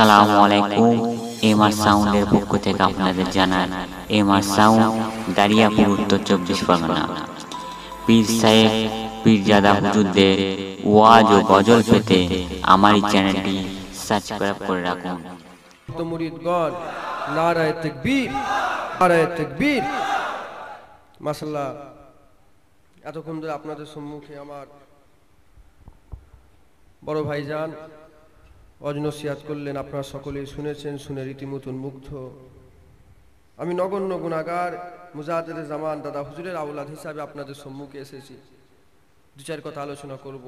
আসসালামু আলাইকুম এমআর সাউন্ডের পক্ষ থেকে আপনাদের জানায় এমআর সাউন্ড দারিয়াপুর উত্তর চব্বিশ পরগনা পীর সাহেব পীরজাদা হুজুরদের ওয়াজ ও গজল পেতে আমার এই চ্যানেলটি সাবস্ক্রাইব করে রাখুন মুরিদগণ নারায়ে তাকবীর নারায়ে তাকবীর মাশাআল্লাহ এতক্ষণ ধরে আপনাদের সম্মুখে আমার বড় ভাইজান অজনসিয়াত করলেন আপনারা সকলেই শুনেছেন শুনে রীতিমতন মুগ্ধ আমি নগণ্য গুণাগার মুজাহিদের জামান দাদা হুজুরের আউলাদ হিসাবে আপনাদের সম্মুখে এসেছি দু চার কথা আলোচনা করব।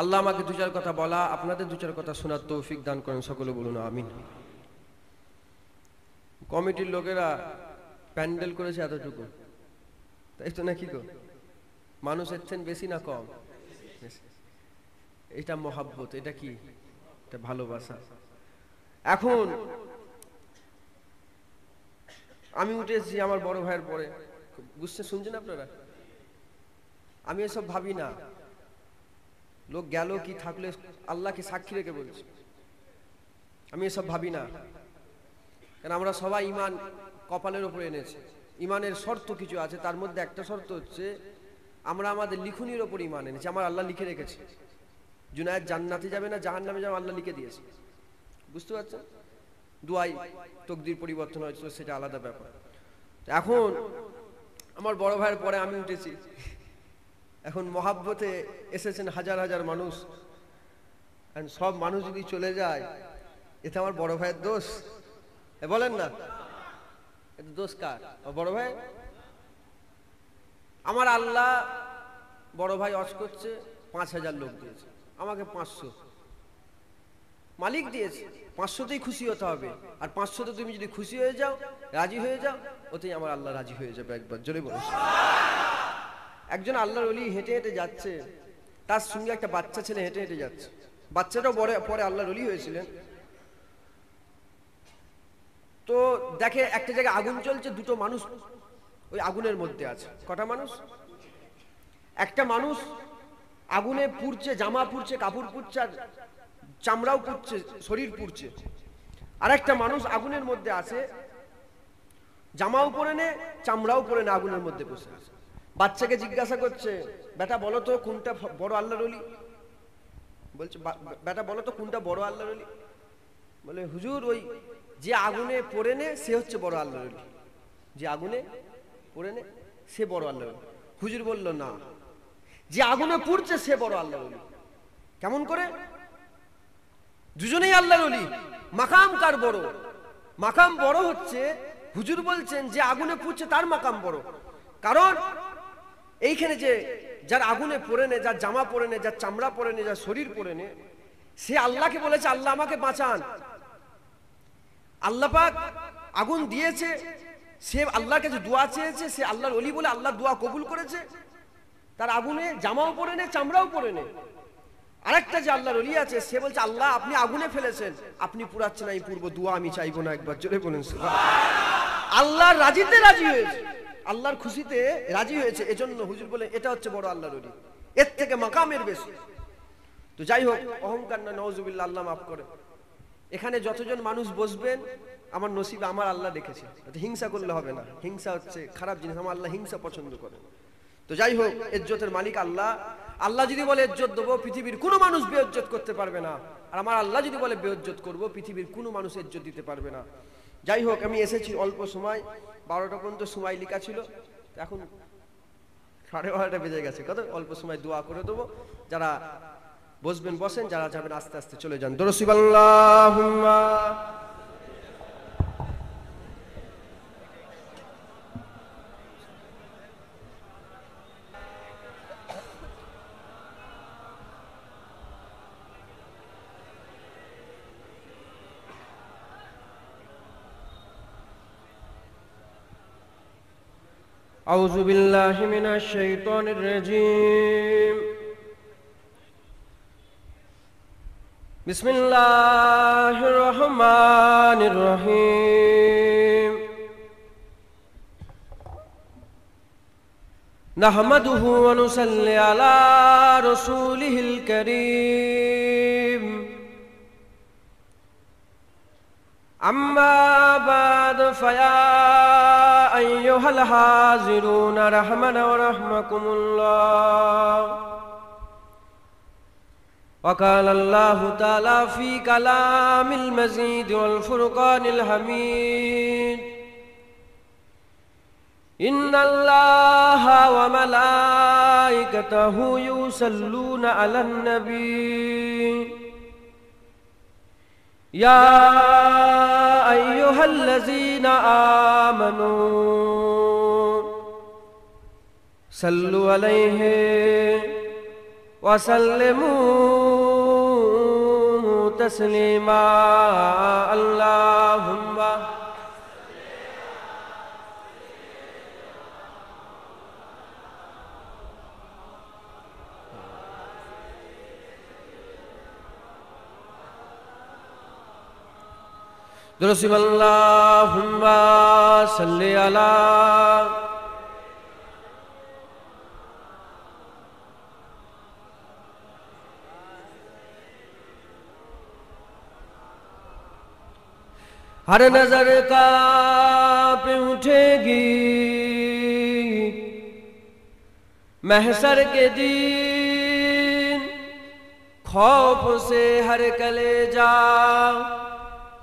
আল্লাহ আমাকে দু চার কথা বলা আপনাদের দু চার কথা শোনার তৌফিক দান করেন সকলে বলুন আমিন কমিটির লোকেরা প্যান্ডেল করেছে এতটুকু তাই তো নাকি গো মানুষ এর বেশি না কম এটা মহাব্বত এটা কি একটা ভালোবাসা এখন আমি উঠে এসেছি আমার বড় ভাইয়ের পরে বুঝতে শুনছেন আপনারা আমি এসব ভাবি না লোক গেল কি থাকলে আল্লাহকে সাক্ষী রেখে বলছি আমি এসব ভাবি না কারণ আমরা সবাই ইমান কপালের ওপরে এনেছি ইমানের শর্ত কিছু আছে তার মধ্যে একটা শর্ত হচ্ছে আমরা আমাদের লিখুনির ওপর ইমান এনেছি আমার আল্লাহ লিখে রেখেছি জুনায়দ জান্নাতে যাবে না জাহান নামে যাবে আল্লাহ লিখে দিয়েছে বুঝতে পারছেন দুয়াই তকদির পরিবর্তন হয়েছিল সেটা আলাদা ব্যাপার এখন আমার বড় ভাইয়ের পরে আমি উঠেছি এখন মহাব্বতে এসেছেন হাজার হাজার মানুষ এখন সব মানুষ যদি চলে যায় এতে আমার বড় ভাইয়ের দোষ বলেন না এটা দোষ কার বড় ভাই আমার আল্লাহ বড় ভাই অস করছে পাঁচ হাজার লোক দিয়েছে আমাকে পাঁচশো মালিক দিয়েছে পাঁচশোতেই খুশি হতে হবে আর পাঁচশোতে তুমি যদি খুশি হয়ে যাও রাজি হয়ে যাও ওতেই আমার আল্লাহ রাজি হয়ে যাবে একবার জোরে বলো একজন আল্লাহর অলি হেঁটে হেঁটে যাচ্ছে তার সঙ্গে একটা বাচ্চা ছেলে হেঁটে হেঁটে যাচ্ছে বাচ্চাটাও বড় পরে আল্লাহর অলি হয়েছিলেন তো দেখে একটা জায়গায় আগুন চলছে দুটো মানুষ ওই আগুনের মধ্যে আছে কটা মানুষ একটা মানুষ আগুনে পুড়ছে জামা পুড়ছে কাপড় পুড়ছে আর চামড়াও পুড়ছে শরীর পুড়ছে আর একটা মানুষ আগুনের মধ্যে আছে জামাও পরে নে চামড়াও পরে না আগুনের মধ্যে বসে আছে বাচ্চাকে জিজ্ঞাসা করছে বেটা বলো তো কোনটা বড় আল্লাহর অলি বলছে বেটা বলো তো কোনটা বড় আল্লাহর অলি বলে হুজুর ওই যে আগুনে পড়ে নে সে হচ্ছে বড় আল্লাহর অলি যে আগুনে পড়ে নে সে বড় আল্লাহর হুজুর বলল না যে আগুনে পুড়ছে সে বড় আল্লাহ কেমন করে দুজনেই আল্লাহর অলি মাকাম কার বড় মাকাম বড় হচ্ছে হুজুর বলছেন যে আগুনে পুড়ছে তার মাকাম বড় কারণ এইখানে যে যার আগুনে পড়ে নে যার জামা পরে নে যার চামড়া পরে নে যার শরীর পরে নে সে আল্লাহকে বলেছে আল্লাহ আমাকে বাঁচান আল্লাহ পাক আগুন দিয়েছে সে আল্লাহর কাছে দোয়া চেয়েছে সে আল্লাহর অলি বলে আল্লাহ দোয়া কবুল করেছে তার আগুনে জামাও পরে নে চামড়াও পরে নে আরেকটা যে আল্লাহর রলি আছে সে বলছে আল্লাহ আপনি আগুনে ফেলেছেন আপনি পুরাচ্ছেন এই পূর্ব দুয়া আমি চাইবো না একবার জোরে বলেন আল্লাহ রাজিতে রাজি হয়েছে আল্লাহর খুশিতে রাজি হয়েছে এজন্য হুজুর বলে এটা হচ্ছে বড় আল্লাহর রলি এর থেকে মাকামের বেশি তো যাই হোক অহংকার না নওয়াজুবিল্লা আল্লাহ মাফ করে এখানে যতজন মানুষ বসবেন আমার নসিবে আমার আল্লাহ দেখেছে হিংসা করলে হবে না হিংসা হচ্ছে খারাপ জিনিস আমার আল্লাহ হিংসা পছন্দ করে না তো যাই হোক ইজ্জতের মালিক আল্লাহ আল্লাহ যদি বলে ইজ্জত দেবো পৃথিবীর কোনো মানুষ বেয়জ্জত করতে পারবে না আর আমার আল্লাহ যদি বলে বেয়জ্জত করব পৃথিবীর কোনো মানুষ এজ্জত দিতে পারবে না যাই হোক আমি এসেছি অল্প সময় বারোটা পর্যন্ত সময় লেখা ছিল এখন সাড়ে বারোটা বেজে গেছে কত অল্প সময় দোয়া করে দেবো যারা বসবেন বসেন যারা যাবেন আস্তে আস্তে চলে যান দরসিবাল্লাহ أعوذ بالله من الشيطان الرجيم بسم الله الرحمن الرحيم نحمده ونصلي على رسوله الكريم أما بعد فيا أيها الحاضرون رحمنا ورحمكم الله وقال الله تعالى في كلام المزيد والفرقان الحميد إن الله وملائكته يصلون على النبي يا أيها الذين آمنوا صلوا عليه وسلموا تسليما اللهم درسم اللہ صلی اللہ ہر نظر کا پہ اٹھے گی محسر کے دین خوف سے ہر کلے جاؤ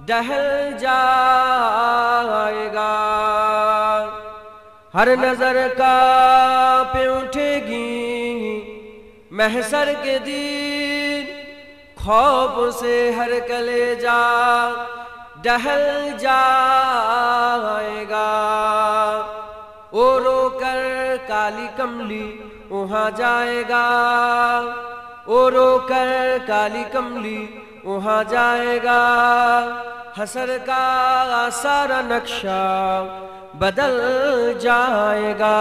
جائے گا ہر نظر کا پہ اٹھے گی محسر کے دین خوب سے ہر کلے جا ڈہل گا او رو کر کالی کملی وہاں جائے گا او رو کر کالی کملی جائے گا حسر کا سارا نقشہ بدل جائے گا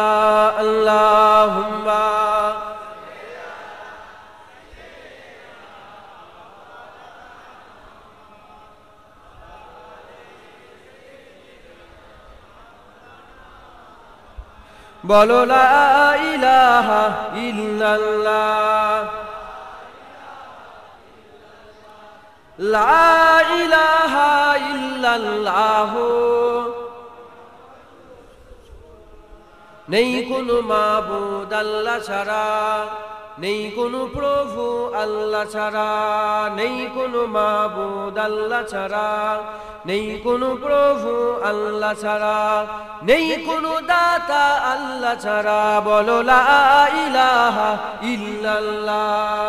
اللہم بولو لا الہ الا اللہ নেই কোনো মাবুদ আল্লাহ ছাড়া নেই কোনো প্রভু আল্লাহ ছাড়া নেই কোনো মাবুদ আল্লাহ ছাড়া নেই কোনো প্রভু আল্লাহ ছাড়া নেই কোনো দাতা আল্লাহ ছাড়া বলো লা ইলাহা ইল্লাল্লাহ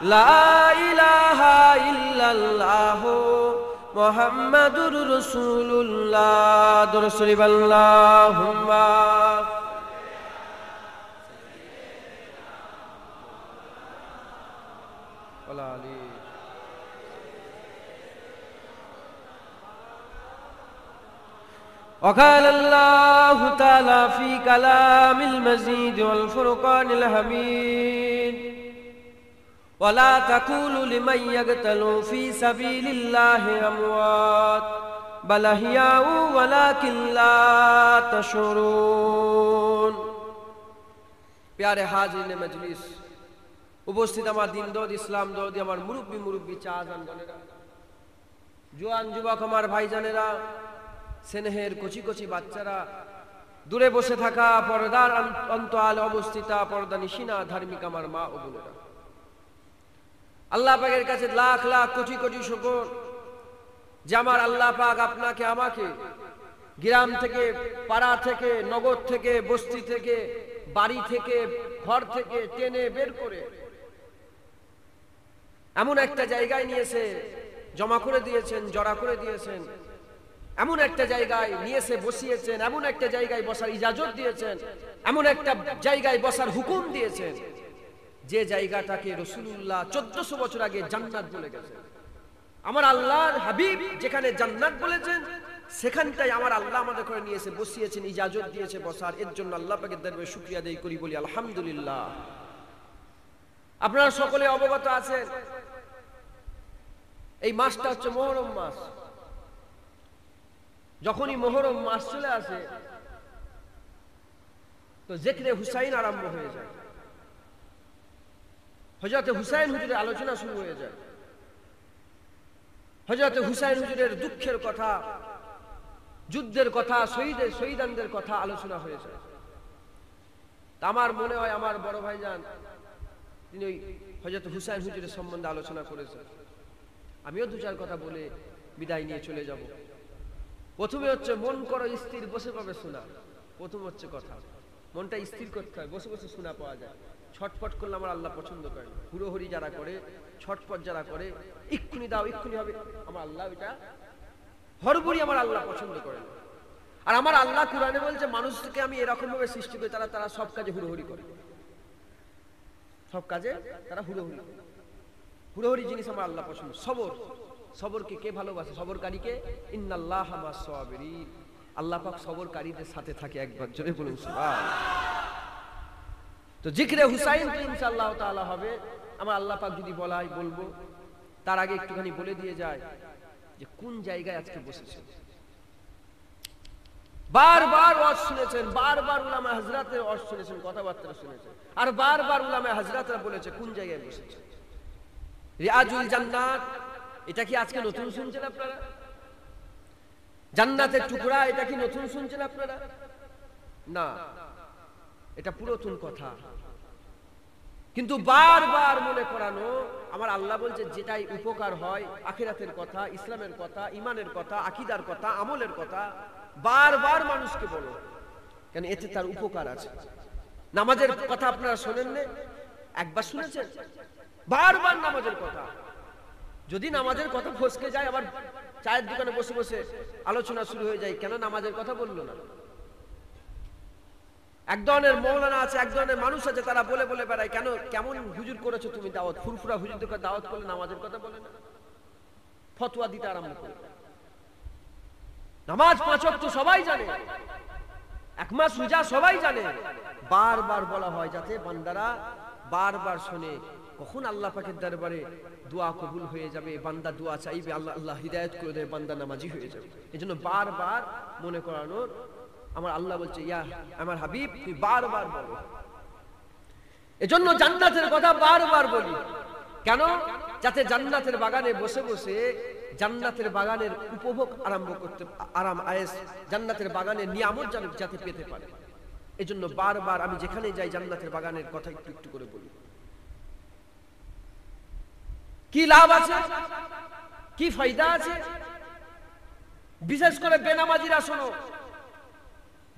لا إله إلا الله محمد رسول الله درسل اللهم وقال الله تعالى في كلام المزيد والفرقان الحميد ولا تقولوا لمن يقتل في سبيل الله اموات بل أحياء ولكن لا تشعرون প্যারে হাজির মজলিস উপস্থিত আমার দিন দৌদ ইসলাম দৌদ আমার মুরব্বী মুরব্বী চাজান জোয়ান যুবক আমার ভাইজানেরা স্নেহের কচি কচি বাচ্চারা দূরে বসে থাকা পর্দার অন্ত আল অবস্থিতা পর্দা নিশিনা ধার্মিক আমার মা ও বোনেরা আল্লাহ পাকের কাছে লাখ লাখ কোটি কোটি শকর যে আমার আল্লাহ পাক আপনাকে আমাকে গ্রাম থেকে পাড়া থেকে নগর থেকে বস্তি থেকে বাড়ি থেকে ঘর থেকে টেনে বের করে এমন একটা জায়গায় নিয়েছে জমা করে দিয়েছেন জড়া করে দিয়েছেন এমন একটা জায়গায় নিয়েছে বসিয়েছেন এমন একটা জায়গায় বসার ইজাজত দিয়েছেন এমন একটা জায়গায় বসার হুকুম দিয়েছেন যে জায়গাটাকে রসুল্লাহ চোদ্দশো বছর আগে জান্নাত বলে গেছে আমার আল্লাহর হাবিব যেখানে জান্নাত বলেছেন সেখানটাই আমার আল্লাহ আমাদের করে নিয়েছে বসিয়েছেন ইজাজত দিয়েছে বসার এর জন্য আল্লাহ পাকে দরবে শুক্রিয়া দেয় করি বলি আলহামদুলিল্লাহ আপনারা সকলে অবগত আছেন এই মাসটা হচ্ছে মহরম মাস যখনই মহরম মাস চলে আসে তো যেখানে হুসাইন আরম্ভ হয়ে যায় হজরতে হুসাইন হুজুরের আলোচনা শুরু হয়ে যায় হজরতে হুসাইন হুজুরের দুঃখের কথা যুদ্ধের কথা শহীদের শহীদানদের কথা আলোচনা হয়ে যায় আমার মনে হয় আমার বড় ভাই যান তিনি ওই হজরত হুসাইন হুজুরের সম্বন্ধে আলোচনা করেছেন আমিও দু চার কথা বলে বিদায় নিয়ে চলে যাব প্রথমে হচ্ছে মন করো স্থির বসে পাবে শোনা প্রথম হচ্ছে কথা মনটা স্থির করতে হয় বসে বসে শোনা পাওয়া যায় ছটপট করলে আমার আল্লাহ পছন্দ করে হুড়োহরি যারা করে ছটপট যারা করে এক্ষুনি দাও এক্ষুনি হবে আমার আল্লাহ এটা হরবরি আমার আল্লাহ পছন্দ করে আর আমার আল্লাহ কোরআনে বলছে মানুষকে আমি এরকম ভাবে সৃষ্টি করি তারা তারা সব কাজে হুড়োহরি করে সব কাজে তারা হুড়োহরি হুড়োহরি জিনিস আমার আল্লাহ পছন্দ সবর সবরকে কে ভালোবাসে সবরকারীকে ইন্নাল্লাহ আমার সবেরি আল্লাহ পাক সবরকারীদের সাথে থাকে একবার জোরে বলুন সুবহান তো জিখরে হুসাইন তো ইনশাল্লাহ তাআলা হবে আমার আল্লাহ পাক যদি বলাই বলবো তার আগে একটুখানি বলে দিয়ে যায় যে কোন জায়গায় আজকে বসেছে বারবার ওয়াজ শুনেছেন বারবার উলামা হযরতের ওয়াজ শুনেছেন কথাবার্তা শুনেছেন আর বারবার উলামা হযরতরা বলেছে কোন জায়গায় বসেছে রিয়াজুল জান্নাত এটা কি আজকে নতুন শুনছেন আপনারা জান্নাতের টুকরা এটা কি নতুন শুনছেন আপনারা না এটা পুরাতন কথা কিন্তু বারবার মনে করানো আমার আল্লাহ বলছে যেটাই উপকার হয় আখিরাতের কথা ইসলামের কথা ইমানের কথা আকিদার কথা আমলের কথা বারবার মানুষকে বলো কেন এতে তার উপকার আছে নামাজের কথা আপনারা শোনেন না একবার শুনেছেন বারবার নামাজের কথা যদি নামাজের কথা ফসকে যায় আবার চায়ের দোকানে বসে বসে আলোচনা শুরু হয়ে যায় কেন নামাজের কথা বললো না এক ধরনের মৌলানা আছে এক ধরনের মানুষ আছে তারা বলে বলে বেড়ায় কেন কেমন হুজুর করেছো তুমি দাওয়াত ফুরফুরা হুজুর হুজুরদের দাওয়াত করলে নামাজের কথা বলে না ফতুয়া দিতে আরম্ভ করে নামাজ পাঁচ তো সবাই জানে এক মাস রোজা সবাই জানে বারবার বলা হয় যাতে বান্দারা বারবার শোনে কখন আল্লাহ পাকের দরবারে দোয়া কবুল হয়ে যাবে বান্দা দোয়া চাইবে আল্লাহ আল্লাহ হৃদায়ত করে দেবে বান্দা নামাজি হয়ে যাবে এই জন্য বারবার মনে করানোর আমার আল্লাহ বলছে ইয়া আমার হাবিব তুই বারবার বলো এজন্য জান্নাতের কথা বারবার বলি কেন যাতে জান্নাতের বাগানে বসে বসে জান্নাতের বাগানের উপভোগ আরম্ভ করতে আরাম আয়েস জান্নাতের বাগানে নিয়ামত যেন যাতে পেতে পারে এজন্য বারবার আমি যেখানে যাই জান্নাতের বাগানের কথা একটু একটু করে বলি কি লাভ আছে কি ফায়দা আছে বিশেষ করে বেনামাজিরা শোনো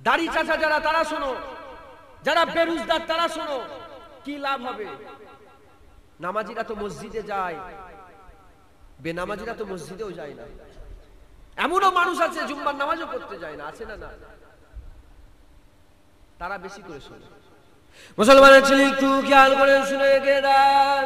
দাড়ি চাচা যারা তারা শোনো যারা বেরুজদার তারা শোনো কি লাভ হবে নামাজিরা তো মসজিদে যায় বেনামাজিরা তো মসজিদেও যায় না এমনও মানুষ আছে জুম্বার নামাজও করতে যায় না আছে না না তারা বেশি করে শোনে মুসলমানের ছেলে একটু খেয়াল করে শুনে গেদার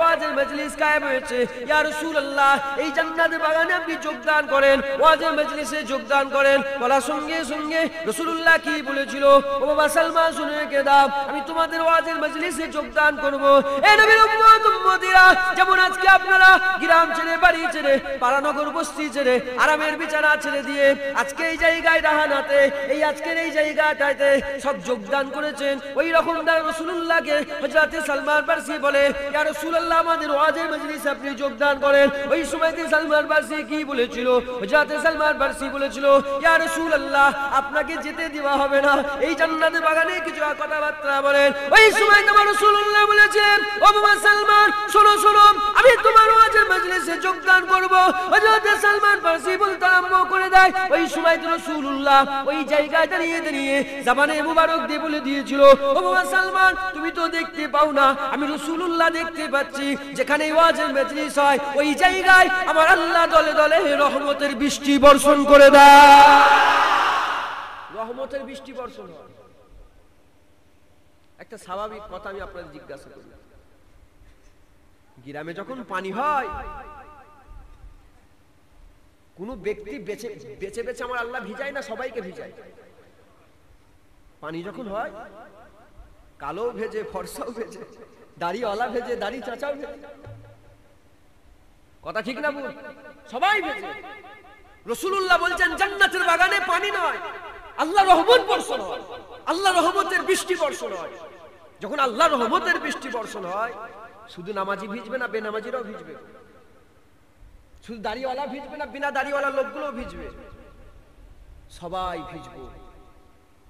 ওয়াজের মজলিস কায়েম হয়েছে ইয়া রাসূলুল্লাহ এই জান্নাত বাগানে আপনি যোগদান করেন ওয়াজের মজলিসে যোগদান করেন বলা সঙ্গে সঙ্গে রাসূলুল্লাহ কি বলেছিল ও বাবা সালমা শুনে কে দাও আমি তোমাদের ওয়াজের মজলিসে যোগদান করব এ নবীর উম্মত উম্মতিরা যেমন আজকে আপনারা গ্রাম ছেড়ে বাড়ি ছেড়ে পাড়ানগর বস্তি ছেড়ে আরামের বিছানা ছেড়ে দিয়ে আজকে এই জায়গায় রাহানাতে এই আজকের এই জায়গাটাতে সব যোগদান করেছেন ওই রকম দা রাসূলুল্লাহকে হজরতে সালমান ফার্সি বলে ইয়া রাসূলুল্লাহ আমাদের ওয়াজে আপনি যোগদান করেন ওই সময়তে সালমান কি বলেছিল যাতে সালমান বলেছিল ইয়া রাসূলুল্লাহ আপনাকে যেতে দেওয়া হবে না এই জান্নাতের বাগানে কিছু কথাবার্তা বলেন ওই সময় তোমার রাসূলুল্লাহ বলেছেন ও সালমান শোনো শোনো আমি তোমার ওয়াজের মজলিসে যোগদান করব সালমান ফার্সি বলতে আরম্ভ করে দেয় ওই সময় তো রাসূলুল্লাহ ওই জায়গায় দাঁড়িয়ে দাঁড়িয়ে মুবারক দিয়ে বলে দিয়েছিল ও সালমান তুমি তো দেখতে পাও না আমি রাসূলুল্লাহ দেখতে পাচ্ছি যেখানে ওয়াজের মেজলিস হয় ওই জায়গায় আমার আল্লাহ দলে দলে রহমতের বৃষ্টি বর্ষণ করে দেয় রহমতের বৃষ্টি বর্ষণ একটা স্বাভাবিক কথা আমি আপনাদের জিজ্ঞাসা করি গ্রামে যখন পানি হয় কোন ব্যক্তি বেঁচে বেঁচে বেঁচে আমার আল্লাহ ভিজায় না সবাইকে ভিজায় পানি যখন হয় কালো ভেজে ফর্সাও ভেজে দাড়ি অলা ভেজে দাড়ি চাচাও কথা ঠিক না বল সবাই ভেজে রসুল্লাহ বলছেন জান্নাতের বাগানে পানি নয় আল্লাহ রহমত বর্ষণ হয় আল্লাহ রহমতের বৃষ্টি বর্ষণ হয় যখন আল্লাহ রহমতের বৃষ্টি বর্ষণ হয় শুধু নামাজি ভিজবে না বেনামাজিরাও ভিজবে শুধু দাড়িওয়ালা ভিজবে না বিনা দাড়িওয়ালা লোকগুলো ভিজবে সবাই ভিজব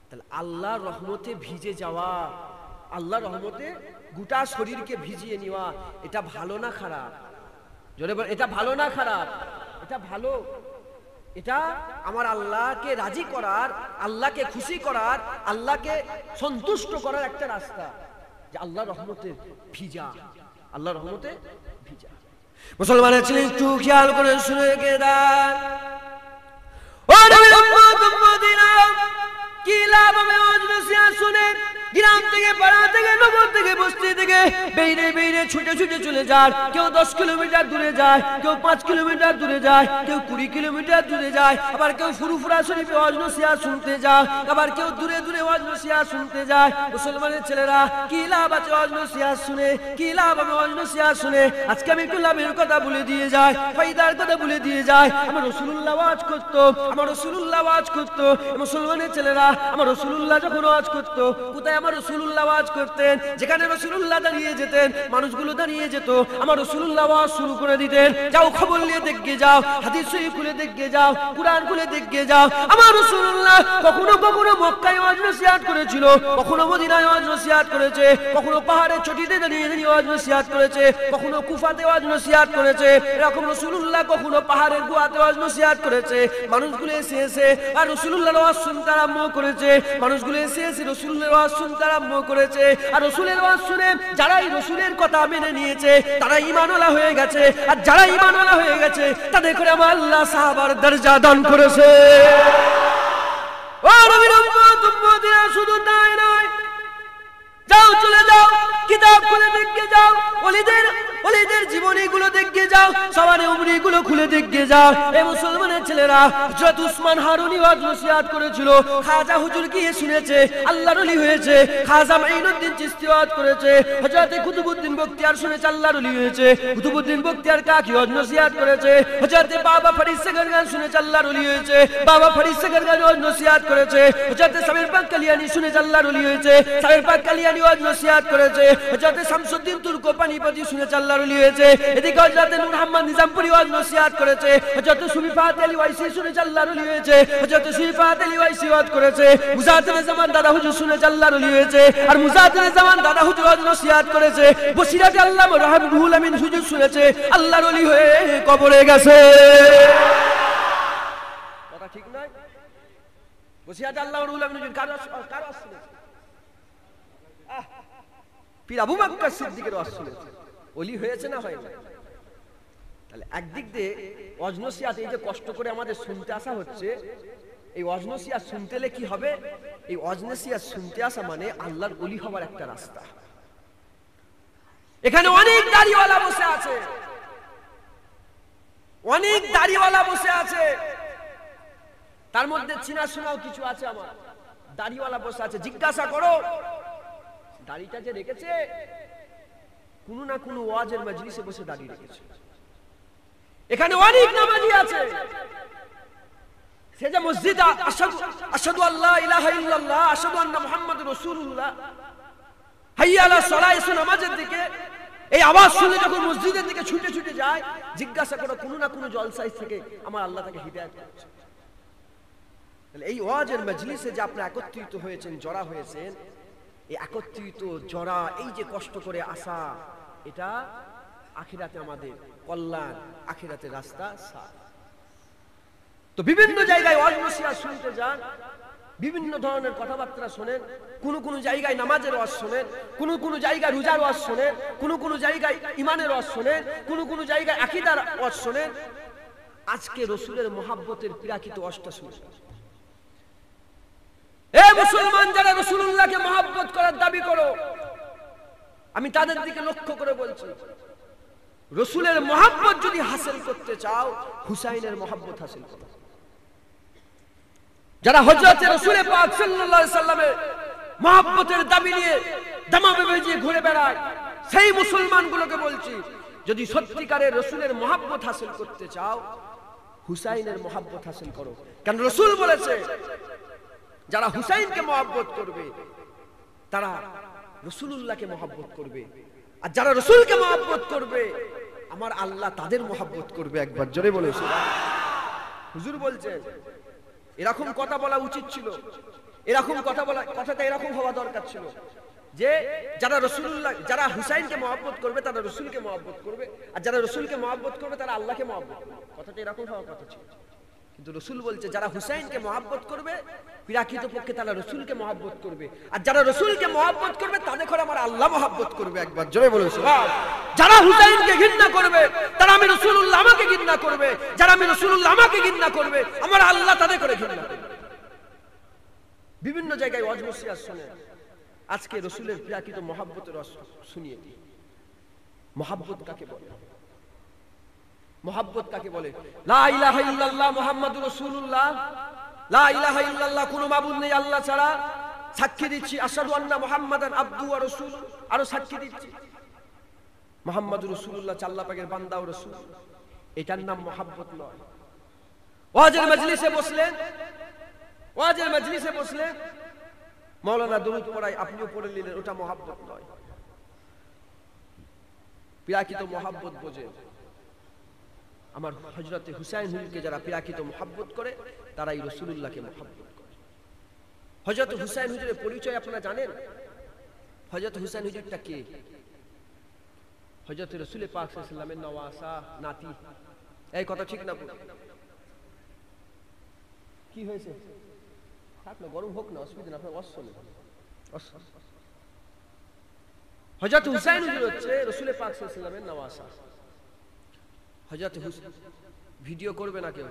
তাহলে আল্লাহ রহমতে ভিজে যাওয়া আল্লাহ রহমতে গোটা শরীরকে ভিজিয়ে নেওয়া এটা ভালো না খারাপ জোরে এটা ভালো না খারাপ এটা ভালো এটা আমার আল্লাহকে রাজি করার আল্লাহকে খুশি করার আল্লাহকে সন্তুষ্ট করার একটা রাস্তা যে আল্লাহ রহমতে ভিজা আল্লাহ রহমতে ভিজা মুসলমানের ছেলে একটু খেয়াল করে শুনে কেদার ও নবী উম্মত উম্মতিরা কি লাভ হবে ওজনসিয়া শুনে গ্রাম থেকে পাড়া থেকে নগর থেকে বস্তি থেকে বেইরে বেইরে ছুটে ছুটে চলে যায় কেউ দশ কিলোমিটার দূরে যায় কেউ পাঁচ কিলোমিটার দূরে যায় কেউ কুড়ি কিলোমিটার দূরে যায় আবার কেউ ফুরুফুরা শরীফে অজনসিয়া শুনতে যায় আবার কেউ দূরে দূরে অজনসিয়া শুনতে যায় মুসলমানের ছেলেরা কি লাভ আছে অজনসিয়া শুনে কি লাভ আমি অজনসিয়া শুনে আজকে আমি একটু লাভের কথা বলে দিয়ে যায় ফাইদার কথা বলে দিয়ে যায় আমার রসুল্লাহ আওয়াজ করতো আমার রসুল্লাহ আওয়াজ করতো মুসলমানের ছেলেরা আমার রসুল্লাহ যখন আওয়াজ করতো কোথায় আমার রসুল্লাহ আওয়াজ করতেন যেখানে রসুল্লাহ দাঁড়িয়ে যেতেন মানুষগুলো দাঁড়িয়ে যেত আমার রসুল্লাহ আওয়াজ শুরু করে দিতেন যাও খবর নিয়ে দেখে যাও হাদিস শরীফ খুলে দেখে যাও কুরআন খুলে দেখে যাও আমার রসুল্লাহ কখনো কখনো মক্কায় আওয়াজ নসিহাত করেছিল কখনো মদিনায় আওয়াজ নসিহাত করেছে কখনো পাহাড়ে চটিতে দাঁড়িয়ে দাঁড়িয়ে আওয়াজ নসিহাত করেছে কখনো কুফাতে আওয়াজ নসিহাত করেছে এরকম রসুল্লাহ কখনো পাহাড়ের গুহাতে আওয়াজ নসিহাত করেছে মানুষগুলো এসে এসে আর রসুল্লাহ আওয়াজ শুনতে আরম্ভ করেছে মানুষগুলো এসে এসে রসুল্লাহ আওয়াজ শুনতে আরম্ভ করেছে আর রসুলের ওয়াজ শুনে যারাই রসুলের কথা মেনে নিয়েছে তারা ইমানওয়ালা হয়ে গেছে আর যারা ইমানওয়ালা হয়ে গেছে তাদের করে আমার আল্লাহ সাহাবার দরজা দান করেছে ও নবীর উম্মত উম্মতিরা শুধু তাই নয় যাও চলে যাও কিতাব খুলে দেখে যাও অলিদের অলিদের জীবনীগুলো দেখে যাও সবার উমরিগুলো খুলে দেখে যাও এই মুসলমানের ছেলেরা হযরত উসমান হারুনি ওয়াজ নসিহত করেছিল খাজা হুজুর গিয়ে শুনেছে আল্লাহর ওলি হয়েছে খাজা মাইনউদ্দিন চিশতি ওয়াজ করেছে হযরত কুতুবউদ্দিন বক্তিয়ার শুনেছে আল্লাহর ওলি হয়েছে কুতুবউদ্দিন বক্তিয়ার কাকি ওয়াজ নসিহত করেছে হযরত বাবা ফরিদ সেগরগান শুনেছে আল্লাহর ওলি হয়েছে বাবা ফরিদ সেগরগান ওয়াজ নসিহত করেছে হযরত সামির পাক কালিয়ানি শুনেছে আল্লাহর ওলি হয়েছে সামির পাক কালিয়ানি আলী ওয়াজ নসিহাত করেছে হযরত শামসুদ্দিন তুর্কোপানিপতি শুনে চাল্লার হয়েছে এদিকে হযরত নূর আহমদ নিজামপুরি ওয়াজ নসিহাত করেছে হযরত সুফিফাত আলী ওয়াইসি শুনে চাল্লার হয়েছে হযরত সুফিফাত আলী ওয়াইসি ওয়াজ করেছে মুজাহিদুল জামান দাদা হুজুর শুনে চাল্লার হয়েছে আর মুজাহিদুল জামান দাদা হুজুর ওয়াজ নসিহাত করেছে বসিরাত আল্লাহ রাহমাতুল আমিন হুজুর শুনেছে আল্লাহর ওলি হয়ে কবরে গেছে কথা ঠিক নয় বসিরাত আল্লাহ রাহমাতুল আমিন হুজুর কার কার শুনেছে পীর আবু সিদ্দিকের শুনেছে অলি হয়েছে না হয় তাহলে একদিক দিয়ে এই যে কষ্ট করে আমাদের শুনতে আসা হচ্ছে এই শুনতে কি হবে এই শুনতে আসা মানে আল্লাহর অলি একটা রাস্তা এখানে অনেক দাড়িওয়ালা বসে আছে অনেক দাড়িওয়ালা বসে আছে তার মধ্যে চিনা শোনাও কিছু আছে আমার দাড়িওয়ালা বসে আছে জিজ্ঞাসা করো দাড়িটা যে রেখেছে কোনো না কোনো ওয়াজের মাজলিসে বসে দাঁড়িয়ে রেখেছে এখানে অনেক নামাজি আছে সে যে মসজিদ আসাদু আল্লাহ ইলাহা ইল্লাল্লাহ আসাদু আন্না রাসূলুল্লাহ এসে নামাজের দিকে এই আওয়াজ শুনে যখন মসজিদের দিকে ছুটে ছুটে যায় জিজ্ঞাসা করো কোনো না কোনো জলসাইজ থেকে আমার আল্লাহ তাকে হৃদায়ত করছে এই ওয়াজের মজলিসে যে আপনি একত্রিত হয়েছেন জড়া হয়েছেন এই একত্রিত জড়া এই যে কষ্ট করে আসা এটা আখিরাতে আমাদের কল্যাণ আখিরাতে রাস্তা তো বিভিন্ন জায়গায় অলমসিয়া শুনতে যান বিভিন্ন ধরনের কথাবার্তা শোনেন কোন কোন জায়গায় নামাজের ওয়াজ শোনেন কোন কোন জায়গায় রোজার ওয়াজ শোনেন কোন কোন জায়গায় ইমানের ওয়াজ শোনেন কোন কোন জায়গায় আকিদার ওয়াজ শোনেন আজকে রসুলের মহাব্বতের পীড়াকিত অষ্টা শুনছেন মুসলমান যারা রসুল্লাহকে মহাব্বত করার দাবি করো আমি তাদের দিকে লক্ষ্য করে বলছি রসুলের মহাব্বত যদি হাসিল করতে চাও হুসাইনের মহাব্বত হাসিল করো যারা হজরত রসুলের পাক সাল্লাহ মহাব্বতের দাবি নিয়ে দামা বেজিয়ে ঘুরে বেড়ায় সেই মুসলমানগুলোকে বলছি যদি সত্যিকারের রসুলের মহাব্বত হাসিল করতে চাও হুসাইনের মহাব্বত হাসিল করো কারণ রসুল বলেছে যারা হুসাইনকে মহাব্বত করবে তারা রসুল্লাহকে মহাব্বত করবে আর যারা রসুলকে মহাব্বত করবে আমার আল্লাহ তাদের মহাব্বত করবে একবার জোরে বলেছে হুজুর বলছে এরকম কথা বলা উচিত ছিল এরকম কথা বলা কথাটা এরকম হওয়া দরকার ছিল যে যারা রসুল্লাহ যারা হুসাইনকে মহাব্বত করবে তারা রসুলকে মহাব্বত করবে আর যারা রসুলকে মহাব্বত করবে তারা আল্লাহকে মহাব্বত করবে কথাটা এরকম হওয়ার কথা ছিল কিন্তু রসুল বলছে যারা হুসাইনকে মহাব্বত করবে বিরাকিত পক্ষে তারা রসুলকে মহাব্বত করবে আর যারা রসুলকে মহাব্বত করবে তাদের করে আমার আল্লাহ মহাব্বত করবে একবার জোরে বলেছে যারা হুসাইনকে ঘৃণা করবে তারা আমি রসুল্লাহ আমাকে ঘৃণা করবে যারা আমি রসুল্লাহ আমাকে ঘৃণা করবে আমার আল্লাহ তাদের করে ঘৃণা করবে বিভিন্ন জায়গায় অজমসিয়া শুনে আজকে রসুলের বিরাকিত মহাব্বতের রস শুনিয়ে দিই মহাব্বত কাকে বলে মোহাব্বত কাকে বলে লা মাবুদ নেই আল্লাহ ছাড়া সাক্ষী দিচ্ছি আসাদু আন্না মোহাম্মদান আব্দু আর রসুল আরো সাক্ষী দিচ্ছি মোহাম্মদ রসুল্লাহ চাল্লা পাকের বান্দা রসুল এটার নাম মোহাব্বত নয় ওয়াজের মজলিসে বসলেন ওয়াজের মজলিসে বসলেন মৌলানা দরুদ পড়ায় আপনিও পড়ে নিলেন ওটা মোহাব্বত নয় প্রাকৃত মোহাব্বত বোঝে আমার হজরতে হুসাইন হুলকে যারা পিরাকিত মোহাব্বত করে তারাই রসুল্লাহকে মোহাব্বত করে হজরত হুসাইন হুজুরের পরিচয় আপনারা জানেন হজরত হুসাইন হুজুরটা কে হজরত রসুল পাক সাল্লামের নওয়াসা নাতি এই কথা ঠিক না কি হয়েছে আপনার গরম হোক না অসুবিধা না আপনার অস্ব হজরত হুসাইন হুজুর হচ্ছে রসুল পাক সাল্লামের নওয়াসা হজরতে ভিডিও করবে না কেউ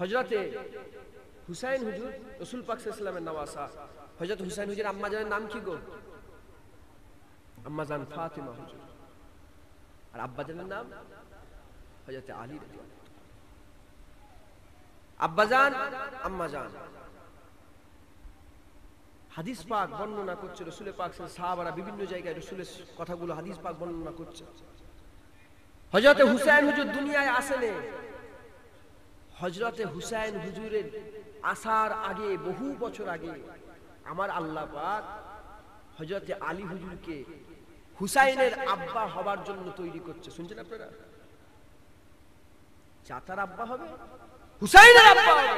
হজরতে হুসাইন হুজুর রসুল পাক ইসলামের নওয়াসা হজরত হুসাইন হুজুর আম্মা জানের নাম কি গো আম্মা জান ফাতেমা হুজুর আর আব্বা জানের নাম হজরত আলী আব্বা জান আম্মা জান হাদিস পাক বর্ণনা করছে রসুলের পাক সাহাবারা বিভিন্ন জায়গায় রসুলের কথাগুলো হাদিস পাক বর্ণনা করছে হজরতে হুসাইন হুজুর দুনিয়ায় আসেনে হজরতে হুসাইন হুজুরের আসার আগে বহু বছর আগে আমার আল্লাহ পাক হজরতে আলী হুজুরকে হুসাইনের আব্বা হবার জন্য তৈরি করছে শুনছেন আপনারা চাতার আব্বা হবে হুসাইনের আব্বা হবে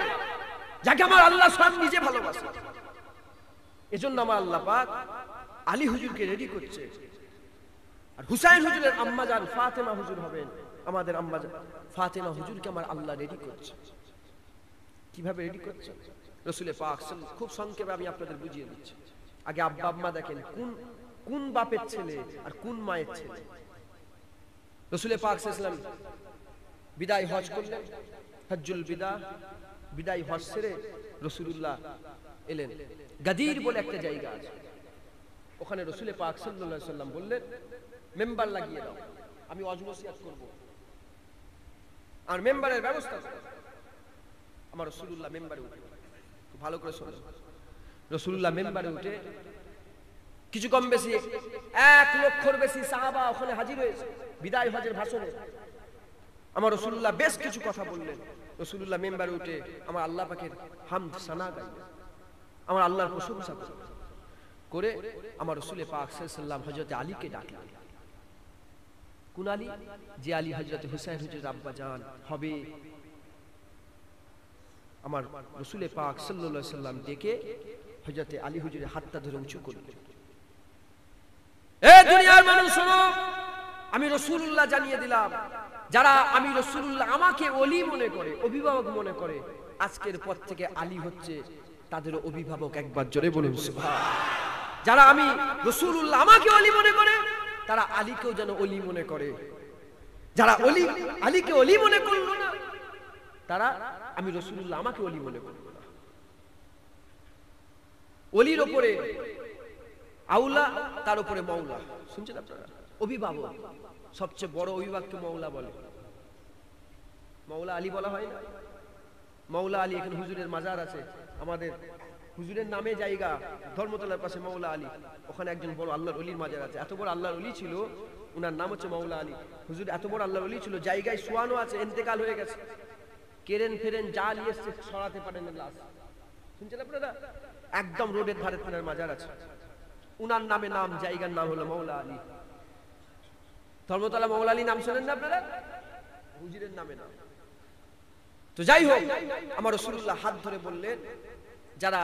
যাকে আমার আল্লাহ সব নিজে ভালোবাসে এজন্য আমার আল্লাহ পাক আলী হুজুরকে রেডি করছে আর হুসাইন হুজুরের আম্মা যান ফাতেমা হুজুর হবেন আমাদের আম্মা ফাতেমা হুজুরকে আমার আল্লাহ রেডি করছে কিভাবে রেডি করছে রসুলের পাক খুব সংক্ষেপে আমি আপনাদের বুঝিয়ে দিচ্ছি আগে আব্বা আম্মা দেখেন কোন কোন বাপের ছেলে আর কোন মায়ের ছেলে রসুলের পাক ইসলাম বিদায় হজ করলেন হজ্জুল বিদা বিদায় হজ সেরে রসুলুল্লাহ এলেন গাদির বলে একটা জায়গা আছে ওখানে রসুলের পাক সাল্লাহ সাল্লাম বললেন মেম্বার লাগিয়ে দাও আমি অজমসিয়াত করব আর মেম্বারের ব্যবস্থা আমার রসুল্লাহ মেম্বারে উঠে ভালো করে শোনো রসুল্লাহ মেম্বারে উঠে কিছু কম বেশি এক লক্ষর বেশি সাহাবা ওখানে হাজির হয়েছে বিদায় হজের ভাষণে আমার রসুল্লাহ বেশ কিছু কথা বললেন রসুল্লাহ মেম্বারে উঠে আমার আল্লাহ পাকের হাম সানা গাইলেন আমার আল্লাহর প্রশংসা করে আমার রসুলের পাক সাল্লাম হজরত আলীকে ডাকলেন কোন আলী যে আলী হজরত হুসাইন হুজুর আব্বা জান হবে আমার রসুলে পাক সাল্লা সাল্লাম ডেকে হজরতে আলী হুজুরের হাতটা ধরে উঁচু করল দুনিয়ার মানুষ আমি রসুল্লাহ জানিয়ে দিলাম যারা আমি রসুল্লাহ আমাকে অলি মনে করে অভিভাবক মনে করে আজকের পর থেকে আলী হচ্ছে তাদের অভিভাবক একবার জোরে বলে যারা আমি রসুল্লাহ আমাকে অলি মনে করে তারা আলীকেও যেন অলি মনে করে যারা অলি আলীকে অলি মনে করল না তারা আমি রসুল্লাহ আমাকে অলি মনে করল না অলির ওপরে আউলা তার উপরে মাওলা শুনছেন আপনারা অভিভাবক সবচেয়ে বড় অভিভাবককে মাওলা বলে মাওলা আলী বলা হয় না মাওলা আলী এখানে হুজুরের মাজার আছে আমাদের হুজুরের নামে জায়গা ধর্মতলার পাশে মৌলা আলী ওখানে একজন বড় আল্লাহর অলির মাজার আছে এত বড় আল্লাহর অলি ছিল উনার নাম হচ্ছে মৌলা আলী হুজুর এত বড় আল্লাহর অলি ছিল জায়গায় শোয়ানো আছে এন্তেকাল হয়ে গেছে কেরেন ফেরেন যা নিয়ে এসছে সরাতে পারেন লাশ শুনছেন আপনারা একদম রোডের ধারে থানার মাজার আছে উনার নামে নাম জায়গার নাম হলো মৌলা আলী ধর্মতলা মৌলা আলী নাম শোনেন না আপনারা হুজুরের নামে নাম তো যাই হোক আমার রসুল্লাহ হাত ধরে বললেন যারা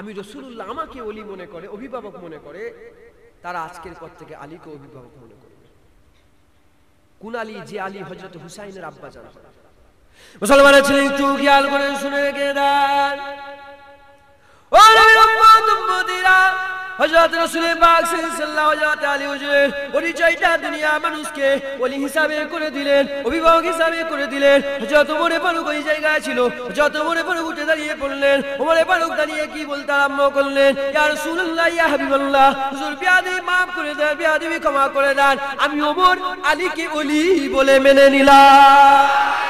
আমি রসুল্লাহ আমাকে অলি মনে করে অভিভাবক মনে করে তারা আজকের পর থেকে আলীকে অভিভাবক মনে করবে কোন আলী যে আলী হজরত হুসাইনের আব্বা জানা মুসলমানের ছেলে একটু খেয়াল করে শুনে রেখে দেন ও হযরত রাসূল পাক সাল্লাল্লাহু আলাইহি হুজুরের পরিচয়টা দুনিয়া মানুষকে ওলি হিসাবে করে দিলেন অভিভাবক হিসাবে করে দিলেন যত মনে ফারুক ওই জায়গা ছিল যত মনে ফারুক উঠে দাঁড়িয়ে পড়লেন ওমরে ফারুক দাঁড়িয়ে কি বলতে আরম্ভ করলেন ইয়া রাসূলুল্লাহ ইয়া হাবিবাল্লাহ হুজুর বিয়াদি maaf করে দেন বিয়াদি ক্ষমা করে দেন আমি ওমর আলীকে ওলি বলে মেনে নিলাম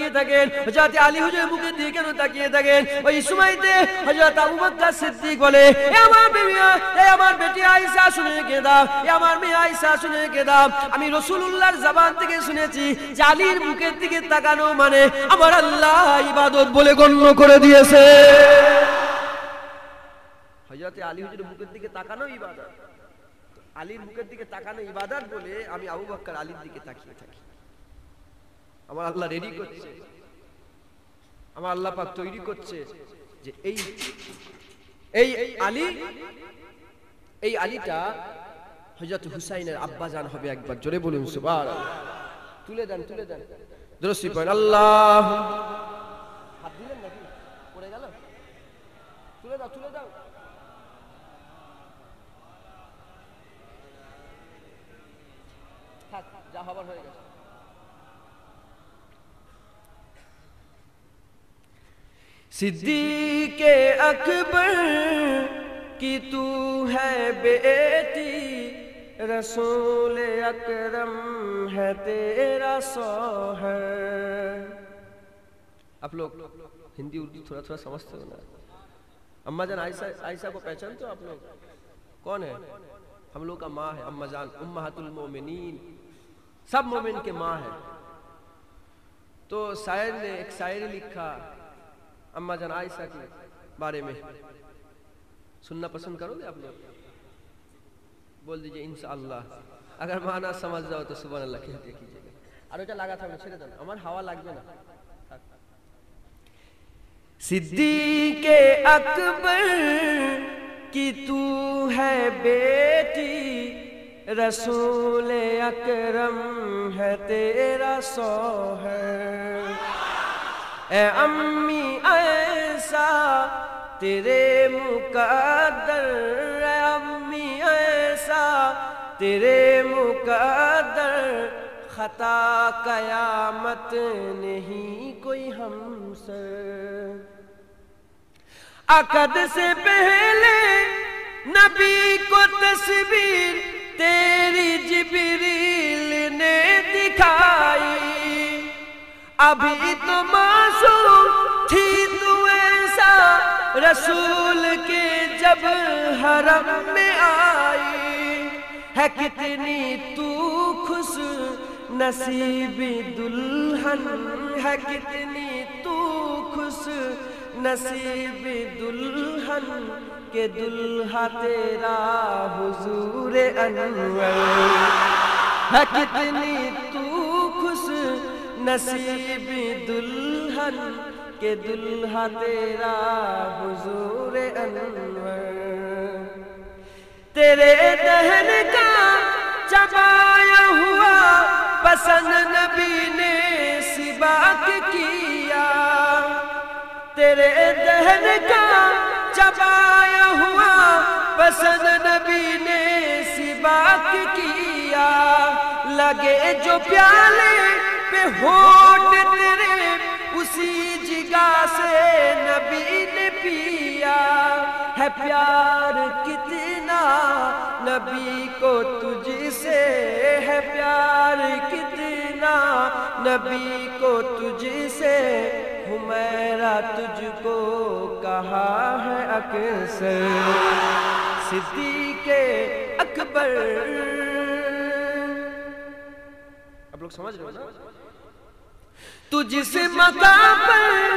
তাকিয়ে থাকেন হজরত আলী হুজুরের মুখের দিকে কেন তাকিয়ে থাকেন ওই সময়তে হজরত আবু বকর সিদ্দিক বলে এ আমার বিবিয়া এ আমার বেটি আয়েশা শুনে কে দাও এ আমার মেয়ে আয়েশা শুনে কে দাও আমি রাসূলুল্লাহর জবান থেকে শুনেছি জালির মুখের দিকে তাকানো মানে আমার আল্লাহ ইবাদত বলে গণ্য করে দিয়েছে হজরত আলী হুজুরের মুখের দিকে তাকানো ইবাদত আলীর মুখের দিকে তাকানো ইবাদত বলে আমি আবু বকর আলীর দিকে তাকিয়ে থাকি আমার আল্লাহ রেডি করছে আমার আল্লাহ পাক তৈরি করছে যে এই এই আলী এই আলীটা হজরত হুসাইনের আব্বাজান হবে একবার জোরে বলুন সুবহানাল্লাহ তুলে দেন তুলে দেন দরসি পড়েন আল্লাহ صدیق کے اکبر کی تو ہے بیٹی رسول اکرم ہے تیرا سو ہے آپ لوگ ہندی اردو تھوڑا تھوڑا سمجھتے ہو نا اما جان عائشہ کو پہچان تو آپ لوگ کون ہے ہم لوگ کا ماں ہے اما جان اماۃ المومنین سب مومن کے ماں ہے تو شاعر نے ایک شاعری لکھا اما جان عائشہ کے بارے میں سننا پسند کرو گے آپ لوگ بول دیجئے انشاءاللہ اگر معنی سمجھ جاؤ تو سبحان اللہ کہتے کیجئے گا اور اچھا لگا تھا ہمیں چھلے دن ہمارے ہوا لگ جانا صدیق اکبر کی تو ہے بیٹی رسول اکرم ہے تیرا سوہر اے امی ایسا تیرے مقدر اے امی ایسا تیرے مقدر خطا قیامت نہیں کوئی ہم سر عقد سے پہلے نبی کو تصویر تیری جبریل نے دکھائی ابھی تو معصوم تھی تو ایسا رسول کے جب حرم میں آئی ہے کتنی تو خوش نصیب دلہن ہے کتنی تو خوش نصیب دلہن کے دلہا تیرا حضور انور ہے کتنی تو خوش نصیب دلہن کے دلہا تیرا حضور انور تیرے دہن کا چبایا ہوا پسند نبی نے کیا تیرے دہن کا چبایا ہوا پسند نبی نے سباک کیا لگے جو پیالے اسی جگہ سے نبی پیار کتنا نبی کو پیار کتنا نبی کو تجھ سے ہمیرا تجھ کو کہا ہے اکسکی کے اکبر آپ لوگ سمجھ رہے ہیں تجھ جس متا پر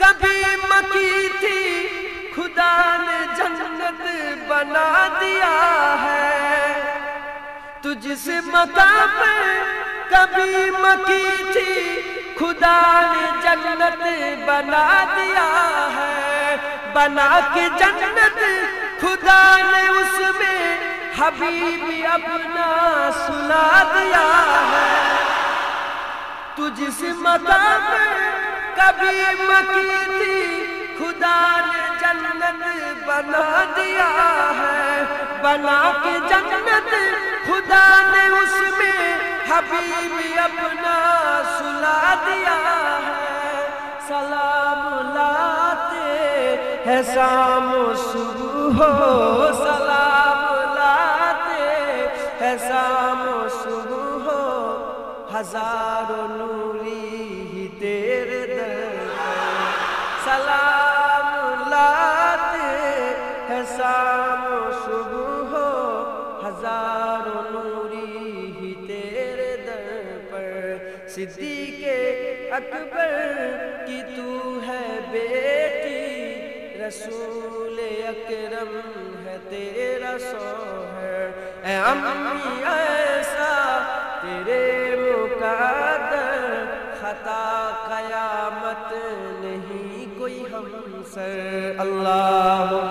کبھی مکی تھی خدا نے جنت بنا دیا ہے تجس پر کبھی مکی تھی خدا نے جنت بنا دیا ہے بنا کے جنت خدا نے اس میں حبیبی اپنا سنا دیا ہے تجھ سے مدد کبھی مکی تھی خدا نے جنت بنا دیا ہے بنا کے جنت خدا نے اس میں حبیب اپنا سلا دیا ہے سلام لاتے ہے سام و صبح سلام لاتے ہے سام و ہزار نوری ہی تیر در سلام لاتے ہے سام و صبح ہو ہزار نوری ہی تیر در پر صدیق اکبر کی تو ہے بیٹی رسول اکرم ہے تیرا سوہر اے امی ایسا تیرے مرد बाद खता कयामत नहीं कोई हम सर अल्लाह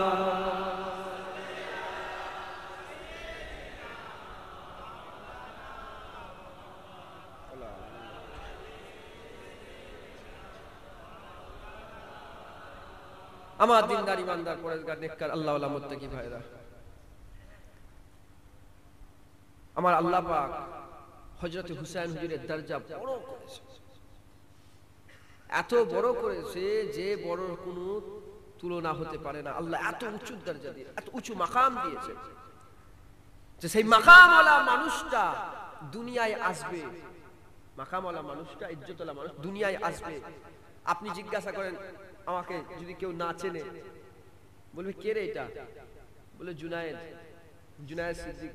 আমার দিনদার ইমানদার পরেজগার নেককার আল্লাহ আল্লাহ মোত্তাকি ভাইরা আমার আল্লাহ পাক হজরত হুসাইন হুজুরের দরজা বড় করেছে এত বড় করেছে যে বড় কোন তুলনা হতে পারে না আল্লাহ এত উঁচু দরজা দিয়ে এত উঁচু মাকাম দিয়েছে যে সেই মাকামওয়ালা মানুষটা দুনিয়ায় আসবে মাকামওয়ালা মানুষটা ইজ্জতওয়ালা মানুষ দুনিয়ায় আসবে আপনি জিজ্ঞাসা করেন আমাকে যদি কেউ না চেনে বলবে কে রে এটা বলে জুনায়েদ জুনায়েদ সিদ্দিক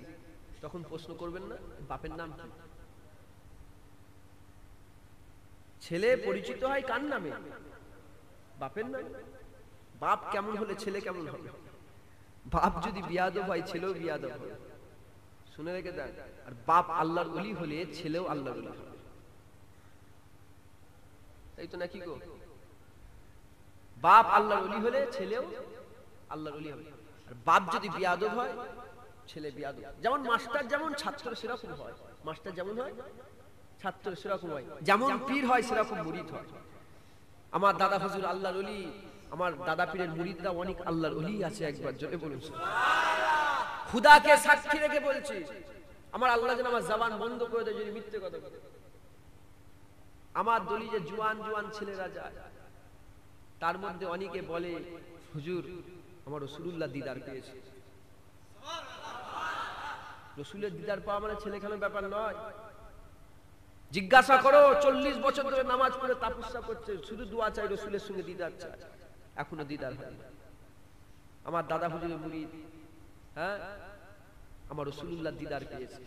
তখন প্রশ্ন করবেন না বাপের নাম কি ছেলে পরিচিত হয় কার নামে বাপের নামে বাপ কেমন হলে ছেলে কেমন হবে বাপ যদি বিয়াদব হয় ছেলেও বিয়াদব হবে শুনে রেখে দেন আর বাপ আল্লাহর অলি হলে ছেলেও আল্লাহর হবে তাই তো নাকি গো বাপ আল্লাহর হলে ছেলেও আল্লাহর হবে আর বাপ যদি বিয়াদব হয় ছেলে বিয়াদব যেমন মাস্টার যেমন ছাত্র সেরকম হয় মাস্টার যেমন হয় ছাত্র সেরকম হয় যেমন পীর হয় সেরকম মুরিদ হয় আমার দাদা হজুর আল্লাহর অলি আমার দাদা পীরের মুরিদরা অনেক আল্লাহর অলি আছে একবার জোরে বলুন খুদাকে সাক্ষী রেখে বলছি আমার আল্লাহ যেন আমার জবান বন্ধ করে দেয় যদি মিথ্যে কথা আমার দলি যে জুয়ান জুয়ান ছেলেরা যায় তার মধ্যে অনেকে বলে হুজুর আমার রসুল্লাহ দিদার পেয়েছে রসুলের দিদার পাওয়া মানে ছেলে খেলার ব্যাপার নয় জিজ্ঞাসা করো চল্লিশ বছর ধরে নামাজ পড়ে তাপস্যা করছে শুধু দোয়া চাই রসুলের সঙ্গে দিদার চাই এখনো দিদার হয় আমার দাদা হুজুরে মুড়ি হ্যাঁ আমার রসুল্লাহ দিদার পেয়েছে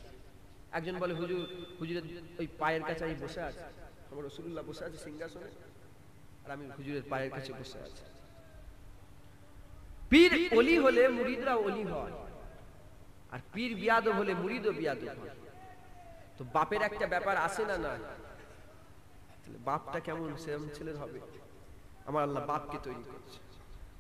একজন বলে হুজুর হুজুরের ওই পায়ের কাছে আমি বসে আছি আমার রসুল্লাহ বসে আছে সিংহাসনে আর আমি হুজুরের পায়ের কাছে বসে আছি পীর অলি হলে মুরিদরা অলি হয় আর পীর বিয়াদ হলে মুরিদও বিয়াদ হয় তো বাপের একটা ব্যাপার আছে না না বাপটা কেমন সেরম ছেলের হবে আমার আল্লাহ বাপকে তৈরি করছে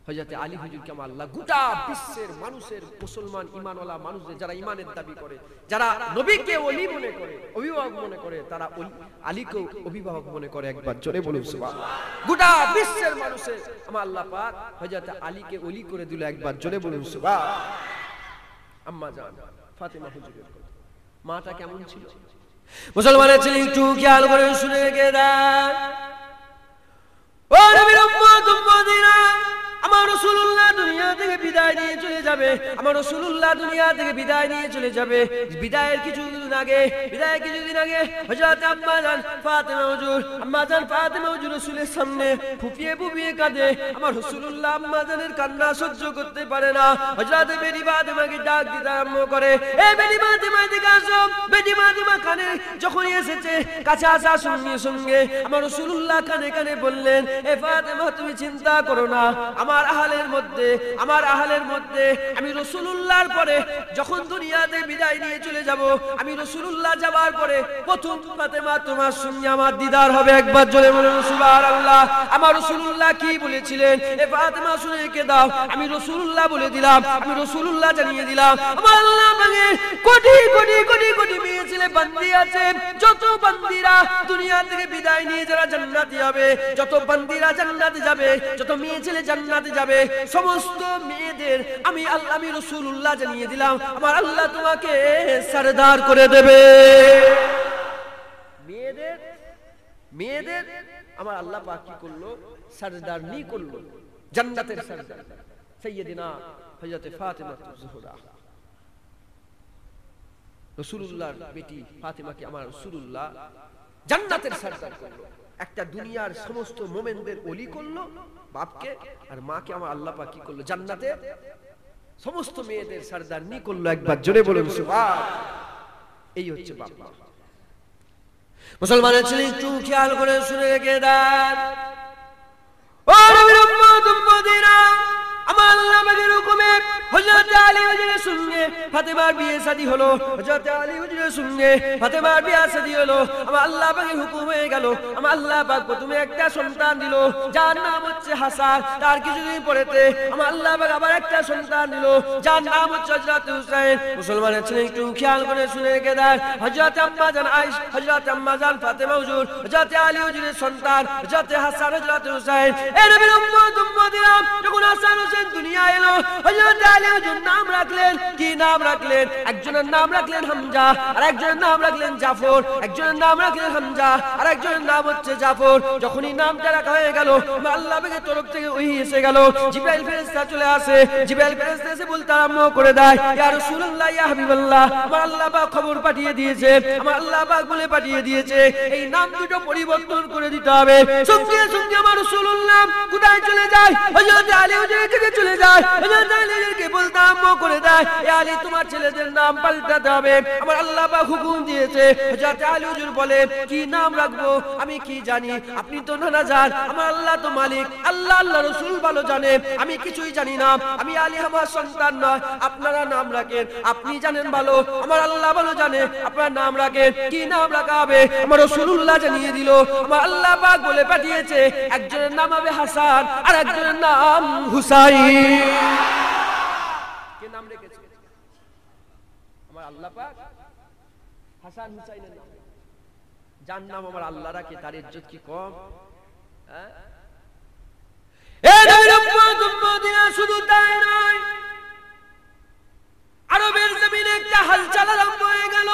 হজরতে আলী হুজুরকে আমার আল্লাহ গোটা বিশ্বের মানুষের মুসলমান ইমানওয়ালা মানুষদের যারা ইমানের দাবি করে যারা নবীকে ওলি মনে করে অভিভাবক মনে করে তারা আলীকে অভিভাবক মনে করে একবার জোরে বলুন সুবহানাল্লাহ গোটা বিশ্বের মানুষের আমার আল্লাহ পাক হজরতে আলীকে ওলি করে দিল একবার জোরে বলুন আম্মা জান ফাতেমা হুজুরের মাটা কেমন ছিল মুসলমানের ছেলে একটু খেয়াল করে শুনে গে আমার রসুল্লাহ দুনিয়া থেকে বিদায় নিয়ে চলে যাবে আমার রসুল্লাহ দুনিয়া থেকে বিদায় নিয়ে চলে যাবে বিদায়ের কিছু কিছুদিন আগে বিদায় কিছুদিন আগে হজরত আব্বাজান ফাতেমা হুজুর আম্মাজান ফাতেমা হুজুর রাসূলের সামনে ফুপিয়ে ফুপিয়ে কাঁদে আমার রাসূলুল্লাহ আম্মাজানের কান্না সহ্য করতে পারে না হযরত বেরি ফাতেমাকে ডাক দিতে আরম্ভ করে এ বেরি ফাতেমা এদিকে আসো বেরি ফাতেমা কানে যখন এসেছে কাছে আসা সঙ্গে সঙ্গে আমার রাসূলুল্লাহ কানে কানে বললেন এ ফাতেমা তুমি চিন্তা করো না আমার আহালের মধ্যে আমার আহালের মধ্যে আমি রাসূলুল্লাহর পরে যখন দুনিয়াতে বিদায় নিয়ে চলে যাব আমি রসুল্লাহ যাবার পরে প্রথম ফাতেমা তোমার সঙ্গে আমার দিদার হবে একবার জোরে বলেন সুবহানাল্লাহ আমার রসুল্লাহ কি বলেছিলেন এ ফাতেমা শুনে কে দাও আমি রসুল্লাহ বলে দিলাম আমি রসুল্লাহ জানিয়ে দিলাম আমার আল্লাহ মানে কোটি কোটি কোটি কোটি মেয়ে ছেলে আছে যত দুনিয়া থেকে বিদায় নিয়ে যারা জান্নাতে যাবে যত জান্নাতে যাবে যত মেয়ে ছেলে জান্নাতে যাবে সমস্ত মেয়েদের আমি আল্লাহ আমি জানিয়ে দিলাম আমার আল্লাহ তোমাকে সরদার করে দেবে মেয়েদের মেয়েদের আমার আল্লাহ পাক কি করলো করলো জান্নাতের সারদার সাইয়েদিনা হযরত রাসূলুল্লাহর বেটি আমার রাসূলুল্লাহ জান্নাতের সারদার করলো একটা দুনিয়ার সমস্ত মোমেনদের ওলি করলো বাপকে আর মাকে আমার আল্লাহ পাক কি করলো জান্নাতে সমস্ত মেয়েদের সারদারনি করলো একবার জোরে বলুন সুবহান এই হচ্ছে বাবা মুসলমানের ছেলে একটু খেয়াল করে শুনে রেখে দেন ও রবি আমার আল্লাহ পাকের আলী হুজুরের সন্তান দিল যার নাম মুসলমানের ছেলে একটু খেয়াল করে শুনে রেখে দেন আম্মা জান আয়েশ হযরত আম্মা জান ফাতেমা হুজুর হযরত আলী হুজুরের সন্তান হযরত হাসান হযরত হুসাইন এর বিলম্ব উম্মতিরা যখন হাসান আসেন দুনিয়া এলো হযরত আলী হুজুর নাম রাখলেন কি নাম রাখলেন একজনের নাম রাখলেন হামজা আর একজনের নাম রাখলেন জাফর একজনের নাম রাখলেন হামজা আর একজনের নাম হচ্ছে জাফর যখনই নামটা রাখা হয়ে গেল আল্লাহ পাকের তরফ থেকে ওই এসে গেল জিবাইল ফেরেশতা চলে আসে জিবাইল ফেরেশতা এসে বলতে আরম্ভ করে দেয় ইয়া রাসূলুল্লাহ ইয়া হাবিবাল্লাহ আমার আল্লাহ পাক খবর পাঠিয়ে দিয়েছে আমার আল্লাহ পাক বলে পাঠিয়ে দিয়েছে এই নাম দুটো পরিবর্তন করে দিতে হবে সঙ্গে সঙ্গে আমার রাসূলুল্লাহ কোথায় চলে যায় হযরত আলী হযরত থেকে চলে যায় করে দেয় আলী তোমার ছেলেদের নাম পাল্টাতে হবে আমার আল্লাহ হুকুম দিয়েছে আলী হুজুর বলে কি নাম রাখবো আমি কি জানি আপনি তো আমার আল্লাহ তো মালিক আল্লাহ আল্লাহ ভালো জানে আমি কিছুই জানি না আমি আলী আমার সন্তান নয় আপনারা নাম রাখেন আপনি জানেন ভালো আমার আল্লাহ ভালো জানে আপনার নাম রাখেন কি নাম রাখা হবে আমার রসুল্লাহ জানিয়ে দিল আমার আল্লাহ বলে পাঠিয়েছে একজনের নাম হবে হাসান আর একজনের নাম হুসাই যার নাম আমার আল্লাহ রাখে তার ইজ্জত কি কম হ্যাঁ এ শুধু তাই নয় আরবের জমিনে একটা হালচাল আরম্ভ হয়ে গেল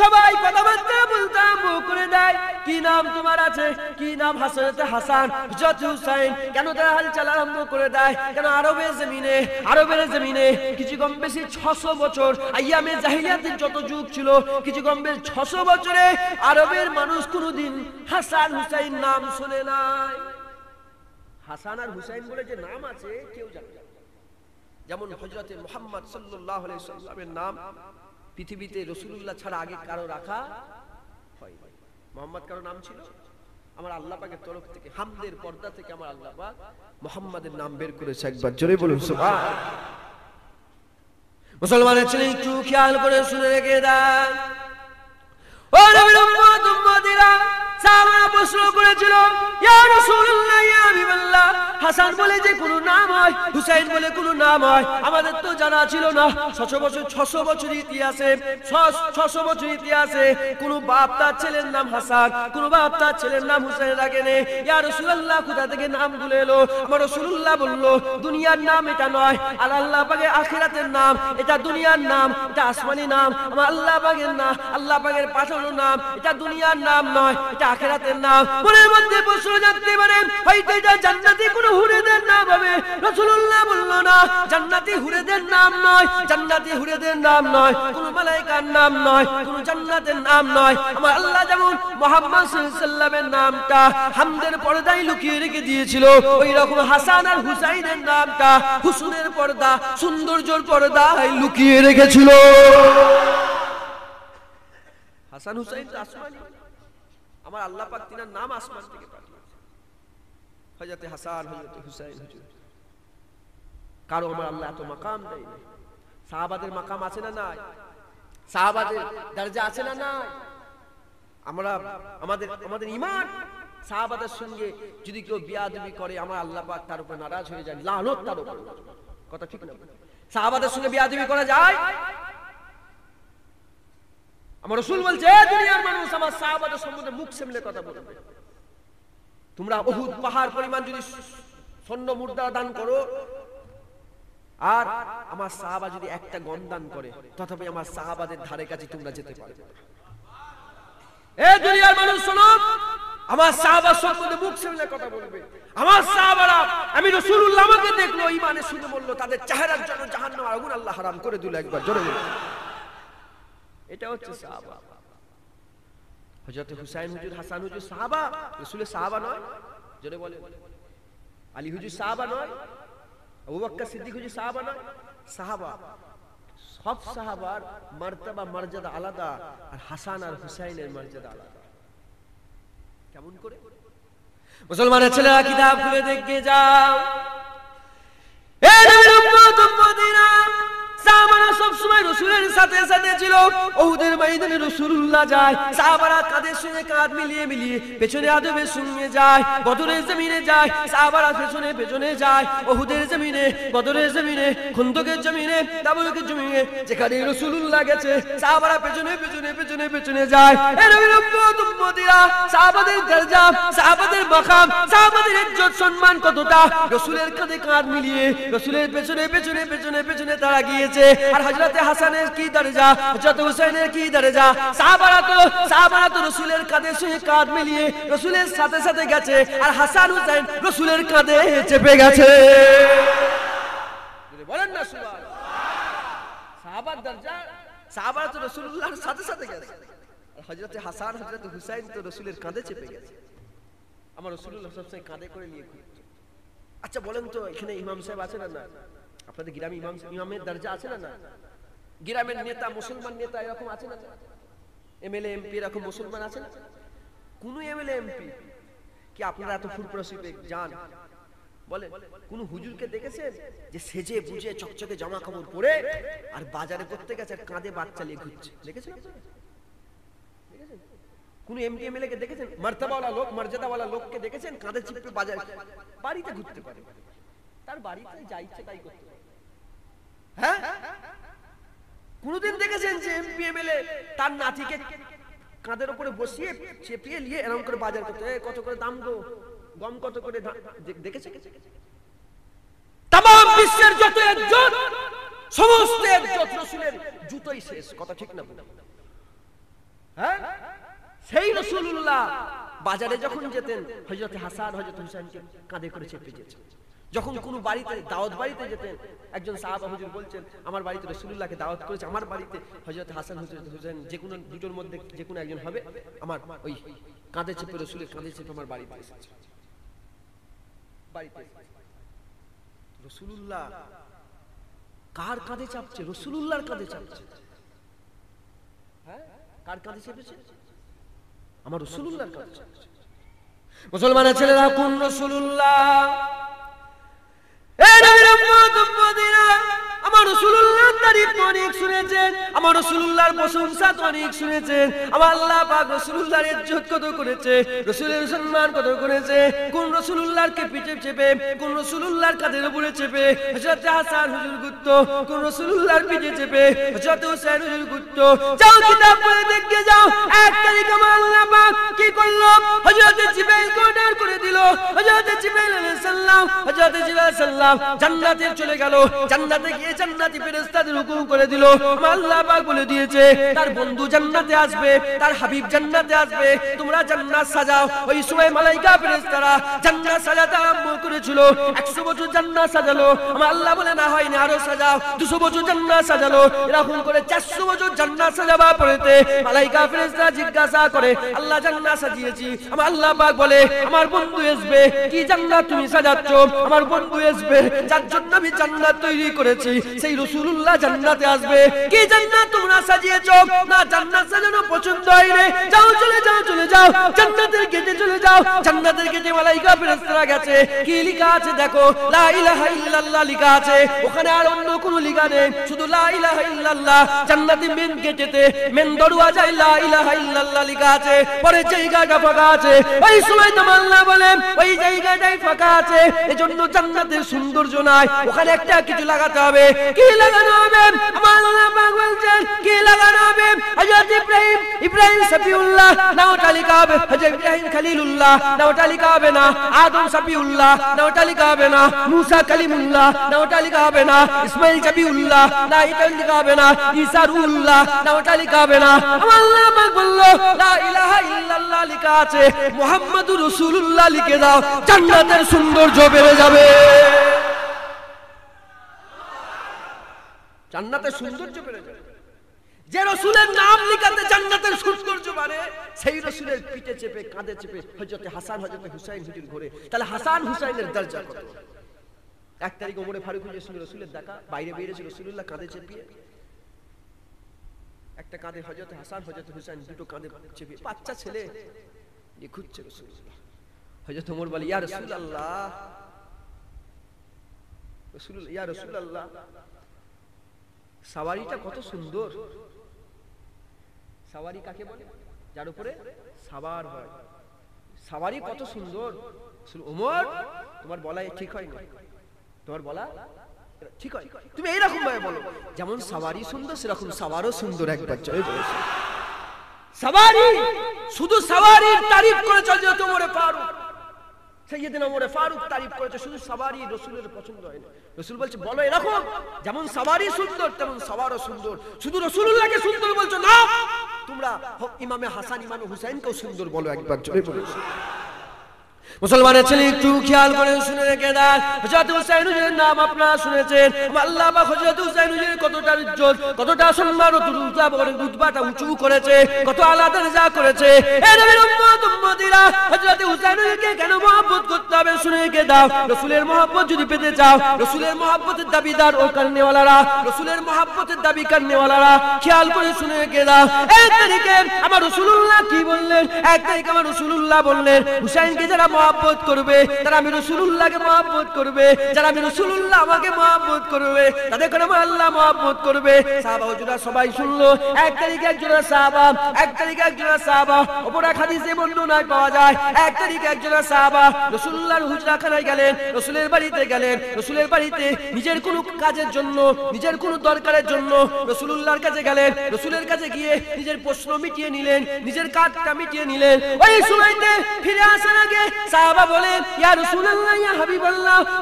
সবাই কথাবার্তা বলতাম মুখ করে দেয় কি নাম তোমার আছে কি নাম হাসরতে হাসান যত হুসাইন কেন তারা হালচাল আরম্ভ করে দেয় কেন আরবের জমিনে আরবের জমিনে কিছু কম বেশি ছশো বছর আইয়ামে জাহিলিয়াতের যত যুগ ছিল কিছু কম বেশি ছশো বছরে আরবের মানুষ কোনোদিন হাসান হুসাইন নাম শুনে নাই হাসান আর হুসাইন বলে যে নাম আছে কেউ জানে যেমন হজরতে মোহাম্মদ সাল্লাহ সাল্লামের নাম পৃথিবীতে রসুল্লাহ ছাড়া আগে কারো রাখা মোহাম্মদ কারো নাম ছিল আমার আল্লাহ পাকের তরফ থেকে হামদের পর্দা থেকে আমার আল্লাহ পাক মোহাম্মদের নাম বের করেছে একবার জোরে বলুন মুসলমানের ছেলে একটু খেয়াল করে শুনে রেখে দেন ও প্রশ্ন করেছিল হাসান বলে যে কোনো নাম হয় হুসাইন বলে কোনো নাম হয় আমাদের তো জানা ছিল না ছশো বছর ছশো বছর ইতিহাসে ছশো বছর ইতিহাসে কোনো বাপ তার ছেলের নাম হাসান কোনো বাপ তার ছেলের নাম হুসাইন রাখে নে ইয়া রসুল্লাহ কোথা থেকে নাম গুলো এলো আমার রসুল্লাহ বললো দুনিয়ার নাম এটা নয় আর আল্লাহ পাকে আখিরাতের নাম এটা দুনিয়ার নাম এটা আসমানি নাম আমার আল্লাহ পাকের নাম আল্লাহ পাকের পাঠানোর নাম এটা দুনিয়ার নাম নয় এটা আখিরাতের নাম মনের মধ্যে প্রশ্ন জানতে পারেন হয়তো এটা জান্নাতে কোনো কোনো হুরেদের নাম হবে রাসূলুল্লাহ বললো না জান্নাতি হুরেদের নাম নয় জান্নাতি হুরেদের নাম নয় কোনো মালাইকার নাম নয় কোনো জান্নাতের নাম নয় আমার আল্লাহ যেমন মোহাম্মদ সাল্লামের নামটা হামদের পর্দায় লুকিয়ে রেখে দিয়েছিল ওই রকম হাসান আর হুসাইনের নামটা হুসুনের পর্দা সৌন্দর্যর পর্দায় লুকিয়ে রেখেছিল হাসান হুসাইন আসমানি আমার আল্লাহ পাক তিনার নাম আসমান থেকে পাঠিয়ে হজরতে হাসান হজরতে হুসাইন কারো আমার আল্লাহ এত মাকাম দেয় সাহাবাদের মাকাম আছে না নাই সাহাবাদের দরজা আছে না নাই আমরা আমাদের আমাদের ইমান সাহাবাদের সঙ্গে যদি কেউ বিয়াদবি করে আমার আল্লাহ পাক তার উপর নারাজ হয়ে যায় লালত তার উপর কথা ঠিক না সাহাবাদের সঙ্গে বিয়াদবি করা যায় আমার রসুল বলছে দুনিয়ার মানুষ আমার সাহাবাদের সম্বন্ধে মুখ সেমলে কথা বলবে তোমরা অহুত পাহাড় পরিমাণ যদি স্বর্ণ মুদ্রা দান করো আর আমার সাহাবা যদি একটা গম দান করে তথাপি আমার সাহাবাদের ধারে কাছে তোমরা যেতে পারবে এ দুনিয়ার মানুষ শোনো আমার সাহাবা সম্বন্ধে মুখ কথা বলবে আমার সাহাবারা আমি রসুল্লাহ আমাকে দেখলো ইমানে শুনে বললো তাদের চেহারার জন্য জাহান্ন আগুন আল্লাহ হারাম করে দিল একবার জোরে এটা হচ্ছে সাহাবা হজরত হুসাইন হুজুর হাসান হুজুর সাহাবা রসুলের সাহাবা নয় জোরে বলে আলী হুজুর সাহাবা নয় আবু বক্কা সিদ্দিক হুজুর সাহাবা নয় সাহাবা সব সাহাবার মার্তাবা মর্যাদা আলাদা আর হাসান আর হুসাইনের মর্যাদা আলাদা কেমন করে মুসলমানের ছেলেরা কিতাব খুলে দেখে যাও এই নবীর উম্মত উম্মতির সব সময় রসুলের সাথে সাথে ছিল ওহুদের ময়দানে রসুল্লাহ যায় সাহাবারা কাদের সঙ্গে কাঁধ মিলিয়ে মিলিয়ে পেছনে আদবে শুনিয়ে যায় বদরের জমিনে যায় সাহাবারা পেছনে পেছনে যায় ওহুদের জমিনে বদরের জমিনে খন্দকের জমিনে তাবুকের জমিনে যেখানে রসুল্লাহ গেছে সাহাবারা পেছনে পেছনে পেছনে পেছনে যায় এর বিলম্বিত উম্মতিরা সাহাবাদের দরজা সাহাবাদের মাকাম সাহাবাদের ইজ্জত সম্মান কতটা রসুলের কাঁধে কাঁধ মিলিয়ে রসুলের পেছনে পেছনে পেছনে পেছনে তারা গিয়েছে আর হাসানের কি দরজা হুসাইনের কি দরজা সাহাবারা তো সাহাবারা তো কাঁধে কাঁধ মিলিয়ে সাথে সাথে গেছে আর হাসান হুসাইন কাঁধে চেপে গেছে বলেন না সাহাবার দরজা সাহাবারা তো সাথে সাথে গেছে হজরতে হাসান হুসাইন তো কাঁধে চেপে গেছে আমার সবসময় কাঁধে করে নিয়ে আচ্ছা বলেন তো এখানে ইমাম সাহেব আছে না না আপনাদের গ্রামে ইমাম ইমামের দরজা আছে না না গ্রামের নেতা মুসলমান নেতা এরকম আছে না এমএলএ এমপি এরকম মুসলমান আছে না কোন এমএলএ এমপি কি আপনারা এত ফুরপ্রসিপে যান বলে কোন হুজুরকে দেখেছেন যে সেজে বুঝে চকচকে জামা কাপড় পরে আর বাজারে করতে গেছে আর কাঁধে বাচ্চা নিয়ে ঘুরছে দেখেছেন কোন এমপি এমএলএ কে দেখেছেন মর্তাবাওয়ালা লোক মর্যাদাওয়ালা লোককে দেখেছেন কাঁধে চিপে বাজারে বাড়িতে ঘুরতে পারে তার বাড়িতে যা ইচ্ছে তাই করতে পারে হ্যাঁ কোনদিন দেখেছেন যে এমপি এমএলএ তার নাতিকে কাঁধের উপরে বসিয়ে চেপিয়ে নিয়ে এরকম করে বাজার করতে কত করে দাম গো গম কত করে দেখেছে তাম বিশ্বের যত একজন সমস্ত একজত রসুলের জুতোই শেষ কথা ঠিক না হ্যাঁ সেই রসুল্লাহ বাজারে যখন যেতেন হজরত হাসান হজরত হুসাইনকে কাঁধে করে চেপে যেতেন যখন কোন বাড়িতে দাওয়াত বাড়িতে যেতেন একজন সাহাবা হুজুর বলছেন আমার বাড়িতে রসুল্লাহকে দাওয়াত করেছে আমার বাড়িতে হজরত হাসান হুজুর হুসেন যে কোনো দুটোর মধ্যে যে কোনো একজন হবে আমার ওই কাঁধে চেপে রসুলের কাঁধে চেপে আমার বাড়িতে এসেছে রসুল্লাহ কার কাঁধে চাপছে রসুল্লাহর কাঁধে চাপছে হ্যাঁ? কার কাঁধে চেপেছে আমার রসুল্লাহর কাঁধে চাপছে মুসলমানের ছেলেরা কোন রসুল্লাহ Rambo, tu আমার রসুল্লাহ তারিফ অনেক শুনেছেন আমার রসুল্লাহর প্রশংসা অনেক শুনেছেন আমার আল্লাহ পাক রসুল্লাহর ইজ্জত কত করেছে রসুলের সম্মান কত করেছে কোন কে পিঠে চেপে কোন রসুল্লাহর কাঁধের উপরে চেপে হযরত হাসান হুজুর গুত্ত কোন রসুল্লাহর পিঠে চেপে হযরত হুসাইন হুজুর গুত্ত যাও কিতাব পড়ে দেখে যাও এক তারিখ আমার আল্লাহ পাক কি করলো হযরত জিবরাইল কোডার করে দিল হযরত জিবাইল আলাইহিস সালাম হযরত জিবাইল সালাম জান্নাতে চলে গেল জান্নাতে গিয়ে জান্নাতি ফেরেশতাদের হুকুম করে দিল আল্লাহ পাক বলে দিয়েছে তার বন্ধু জান্নাতে আসবে তার হাবিব জান্নাতে আসবে তোমরা জান্নাত সাজাও ওই সময় মালাইকা ফেরেশতারা জান্নাত সাজাতে আরম্ভ করেছিল 100 বছর জান্নাত সাজালো আমার আল্লাহ বলে না আরো সাজাও 200 বছর জান্নাত সাজালো এরকম করে 400 বছর জান্নাত সাজাবা মালাইকা ফেরেশতা জিজ্ঞাসা করে আল্লাহ জান্নাত সাজিয়েছি আমার আল্লাহ পাক বলে আমার বন্ধু আসবে কি জান্নাত তুমি সাজাচ্ছ আমার বন্ধু আসবে যার জন্য আমি জান্নাত তৈরি করেছি সেই রসুল্লাহ জান্নাতে আসবে কি জান্নাত তোমরা সাজিয়েছ না জান্নাত সাজানো পছন্দ হয় রে যাও চলে যাও চলে যাও জান্নাতের গেটে চলে যাও জান্নাতের গেটে মালাইকা ফেরেশতারা গেছে কি লেখা আছে দেখো লা ইলাহা ইল্লাল্লাহ লেখা আছে ওখানে আর অন্য কোনো লেখা নেই শুধু লা ইলাহা ইল্লাল্লাহ জান্নাতের মেন গেটেতে মেন দরওয়াজায় লা ইলাহা ইল্লাল্লাহ লেখা আছে পরে জায়গাটা ফাঁকা আছে ওই সময় তো আল্লাহ বলে ওই জায়গাটাই ফাঁকা আছে এজন্য জান্নাতের সৌন্দর্য নাই ওখানে একটা কিছু লাগাতে হবে کی لگنا اللہ مغول جان کی لگنا بے حضرت ابراہیم ابراہیم سبی اللہ نو تعلقہ بے حضرت ابراہیم خلیل اللہ نو تعلقہ بے آدم سبی اللہ نو تعلقہ بے موسیٰ کلیم اللہ نو تعلقہ بے نا اسماعیل اللہ لا تعلقہ بے عیسیٰ روح اللہ نو تعلقہ بے اللہ مغول لا الہ الا اللہ لکھا আছে মোহাম্মদুর রসুল্লাহ লিখে দাও জান্নাতের সৌন্দর্য বেড়ে যাবে জান্নাতের সৌন্দর্য বেড়ে যাবে যে রসুলের নাম লিখাতে জান্নাতের সৌন্দর্য বাড়ে সেই রসুলের পিঠে চেপে কাঁধে চেপে হজরতে হাসান হজরতে হুসাইন হুজুর ঘরে তাহলে হাসান হুসাইনের দরজা কত এক তারিখ ওমরে ফারুক হুজুরের সঙ্গে রসুলের দেখা বাইরে বেরিয়েছে রসুল্লাহ কাঁধে চেপিয়ে একটা কাঁধে হজরত হাসান হজরত হুসাইন দুটো কাঁধে চেপিয়ে বাচ্চা ছেলে নিয়ে খুঁজছে রসুলুল্লাহ হজরত ওমর বলে ইয়া রসুল আল্লাহ রসুল ইয়া রসুল আল্লাহ সাওয়ারিটা কত সুন্দর সাওয়ারি কাকে বলে যার উপরে সাবার হয় সাওয়ারি কত সুন্দর ওমর তোমার বলা ঠিক হয় না তোমার বলা ঠিক হয় তুমি এইরকম ভাবে বলো যেমন সাওয়ারি সুন্দর সেরকম সাওয়ারও সুন্দর একবার চলে জয় সাওয়ারি শুধু সাওয়ারির তারিফ করে চল যে তোমরে পারো সেদিন ওমরে ফারুক তারিফ করেছে শুধু সাবারি রসুলের পছন্দ হয় না রসুল বলছে বলো এরকম যেমন সাবারি সুন্দর তেমন সাবারও সুন্দর শুধু রসুল্লাহকে সুন্দর বলছো না তোমরা ইমামে হাসান ইমাম হুসাইনকেও সুন্দর বলো একবার জোরে বলেছো মুসলমানের ছেলে একটু খেয়াল করে শুনে রেখে দেন হজরত হুসাইন হুজুরের নাম আপনারা শুনেছেন আল্লাহ হজরত হুসাইন কতটা ইজ্জত কতটা সম্মান ও উঁচু করেছে কত আলাদা করেছে এ নবীর উম্মত উম্মতিরা হজরত হুসাইন হুজুরকে কেন মহব্বত করতে হবে শুনে রেখে দাও মহব্বত যদি পেতে চাও মহব্বতের দাবিদার ও মহব্বতের দাবি কারণেওয়ালারা খেয়াল করে শুনে রেখে দাও এক তারিখে আমার রাসূলুল্লাহ কি বললেন এক তারিখে আমার রাসূলুল্লাহ বললেন হুসাইনকে যারা মহাব্বত করবে তারা আমি রসুল্লাহকে মহাব্বত করবে যারা আমি রসুল্লাহ আমাকে মহাব্বত করবে তাদের করে আল্লাহ মহাব্বত করবে সাহাবা হুজুরা সবাই শুনলো এক তারিখে একজোড়া সাহাবা এক তারিখে একজোড়া সাহাবা ওপরে ওপর এক বন্ধু নাই পাওয়া যায় এক তারিখে একজোড়া সাহাবা রসুল্লাহর খানায় গেলেন রসুলের বাড়িতে গেলেন রসুলের বাড়িতে নিজের কোনো কাজের জন্য নিজের কোনো দরকারের জন্য রসুলুল্লাহর কাছে গেলেন রসুলের কাছে গিয়ে নিজের প্রশ্ন মিটিয়ে নিলেন নিজের কাজটা মিটিয়ে নিলেন ওই সময়তে ফিরে আসার আগে সাহাবা বলে ইয়া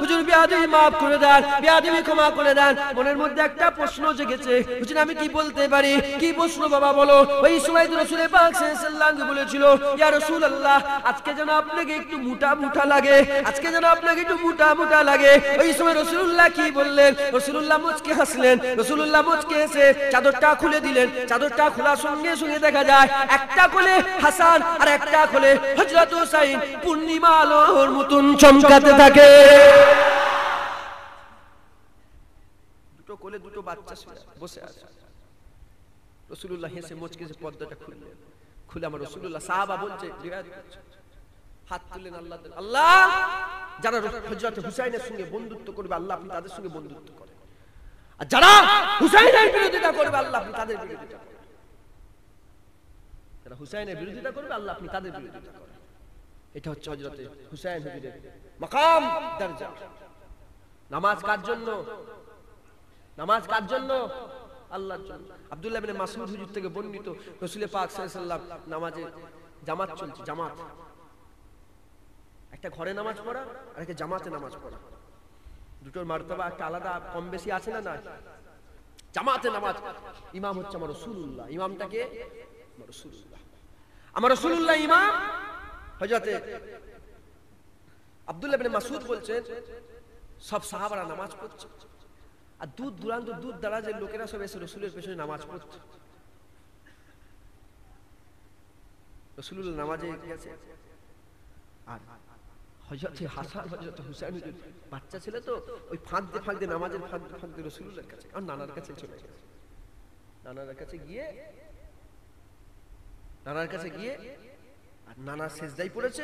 হুজুর বিয়াদবি maaf করে দেন বিয়াদবি ক্ষমা করে দেন মনের মধ্যে একটা প্রশ্ন জেগেছে হুজুর আমি কি বলতে পারি কি প্রশ্ন বাবা বলো ওই সময় তো পাক সাল্লাল্লাহু বলেছিল ইয়া আজকে যেন আপনাকে একটু মোটা মোটা লাগে আজকে যেন আপনাকে একটু মোটা মোটা লাগে ওই সময় কি বললেন মুচকে হাসলেন মুচকে হেসে চাদরটা খুলে দিলেন চাদরটা খোলার সঙ্গে সঙ্গে দেখা যায় একটা কোলে হাসান আর একটা কোলে হজরত হুসাইন পূর্ণিমা প্রতিমা আলোর মতন চমকাতে থাকে দুটো কোলে দুটো বাচ্চা বসে আছে রসুল্লাহ হেসে মচকে যে পর্দাটা খুললেন খুলে আমার রসুল্লাহ সাহাবা বলছে হাত তুললেন আল্লাহ আল্লাহ যারা হজরত হুসাইনের সঙ্গে বন্ধুত্ব করবে আল্লাহ আপনি তাদের সঙ্গে বন্ধুত্ব করেন আর যারা হুসাইনের বিরোধিতা করবে আল্লাহ আপনি তাদের বিরোধিতা করেন যারা হুসাইনের বিরোধিতা করবে আল্লাহ আপনি তাদের বিরোধিতা করেন এটা হচ্ছে হজরতে হুসাইন হুজুরের দরজা নামাজ কার জন্য নামাজ কার জন্য আল্লাহর জন্য আব্দুল্লাহ ইবনে মাসউদ হুজুর থেকে বর্ণিত পাক সাল্লাল্লাহু আলাইহি নামাজে জামাত চলছে জামাত একটা ঘরে নামাজ পড়া আর একটা জামাতে নামাজ পড়া দুটোর মার্তবা একটা আলাদা কম বেশি আছে না না জামাতে নামাজ ইমাম হচ্ছে আমার রসুল্লাহ ইমামটাকে আমার রসুল্লাহ আমার রসুল্লাহ ইমাম হজরতে আবদুল্লাহ বিন মাসুদ বলছেন সব সাহাবারা নামাজ পড়ছে আর দূর দূরান্ত দূর যে লোকেরা সব এসে রসুলের পেছনে নামাজ পড়ছে রসুল নামাজে গেছে আর হজরত হাসান হজরত হুসাইন বাচ্চা ছেলে তো ওই ফাঁকতে ফাঁকতে নামাজের ফাঁকতে ফাঁকতে রসুলের কাছে আর নানার কাছে চলে গেছে নানার কাছে গিয়ে নানার কাছে গিয়ে আর নানা সেজদাই পড়েছে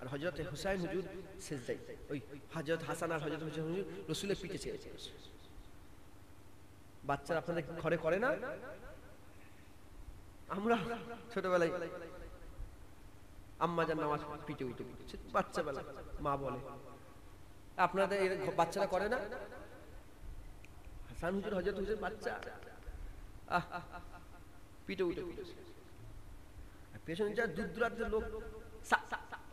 আর হজরত হুসাইন হুজুর সেজদাই ওই হজরত হাসান আর হজরত হুসাইন হুজুর রসুলের পিঠে চেয়েছে বাচ্চারা আপনাদের ঘরে করে না আমরা ছোটবেলায় আম্মা যার নামাজ পিঠে উঠে বাচ্চা বেলা মা বলে আপনাদের বাচ্চারা করে না হাসান হুজুর হজরত হুজুর বাচ্চা আহ পিঠে উঠে উঠেছে পেছনে যা দূর দূরান্তের লোক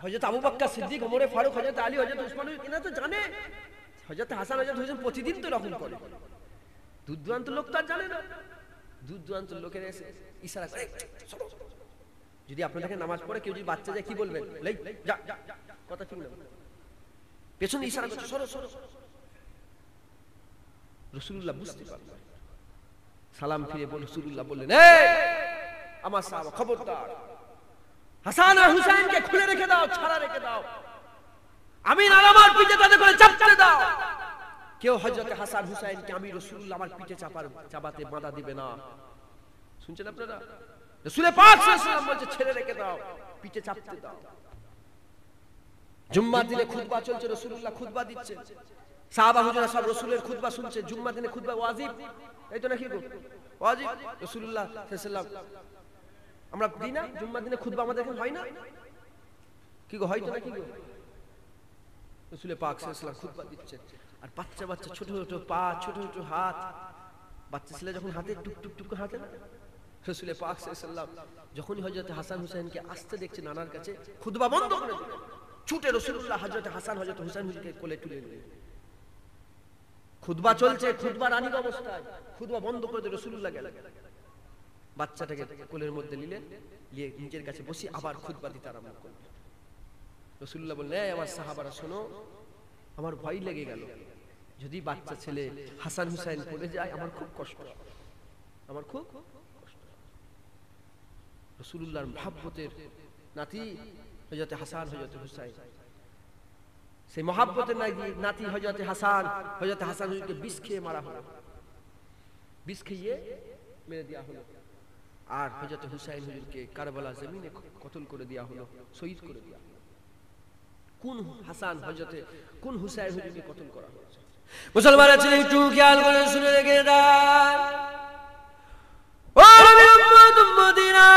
হজরত আবু বাক্কা সিদ্দিক ওমরে ফারুক হজরত আলী হজরত উসমান তো জানে হজরত হাসান হজরত হোসেন প্রতিদিন তো রকম করে দূর দূরান্তের লোক তো আর জানে না দূর দূরান্তের লোকের এসে ইশারা করে যদি আপনাদেরকে নামাজ পড়ে কেউ যদি বাচ্চা যায় কি বলবেন যা কথা ঠিক না পেছনে ইশারা করছে সরো সরো রসুল্লাহ বুঝতে পারলেন সালাম ফিরে বল রসুল্লাহ বললেন আমার সাহাবা খবরদার জুম্মা দিনে খুদবা চলছে রসুল্লাহ খুদবা দিচ্ছে সাহাবা হুজুরা সব রসুলের শুনছে জুম্মা দিনে খুদবা ওয়াজিব এই তো নাকি ওয়াজিব রসুল্লাহ আমরা পড়ি না জুম্মার দিনে খুদবা আমাদের এখানে হয় না কি গো হয় তো কি গো রসুলে পাক সাল্লাম খুদবা দিচ্ছেন আর বাচ্চা বাচ্চা ছোট ছোট পা ছোট ছোট হাত বাচ্চা ছেলে যখন হাতে টুক টুক টুক হাতে না রসুলে পাক সাল্লাম যখনই হজরত হাসান হুসেনকে আসতে দেখছে নানার কাছে খুদবা বন্ধ করে ছুটে রসুল্লাহ হজরত হাসান হজরত হুসেন হুসেনকে কোলে তুলে নিলেন খুতবা চলছে খুতবা রানীর অবস্থায় খুদবা বন্ধ করে রসুল্লাহ গেল বাচ্চাটাকে কোলের মধ্যে নিলেন নিয়ে নিজের কাছে বসে আবার খুদবা দিতে আরম্ভ করলেন রসুল্লাহ বললেন আমার সাহাবারা শোনো আমার ভয় লেগে গেল যদি বাচ্চা ছেলে হাসান হুসাইন পড়ে যায় আমার খুব কষ্ট আমার খুব রসুল্লাহর মহাব্বতের নাতি হজরতে হাসান হজরতে হুসাইন সেই মহাব্বতের নাতি হজরতে হাসান হজরতে হাসান হুসাইনকে বিষ খেয়ে মারা হলো বিষ খেয়ে মেরে দেওয়া হলো আর হজরত হুসাইন হুজুরকে কারবালা জমিনে কতল করে দেওয়া হলো শহীদ করে দেওয়া কোন হাসান হজরতে কোন হুসাইন হুজুরকে কতল করা হয়েছে মুসলমান আছেন একটু খেয়াল করে শুনে রেখে দেয় ও রবি উম্মত উম্মতিরা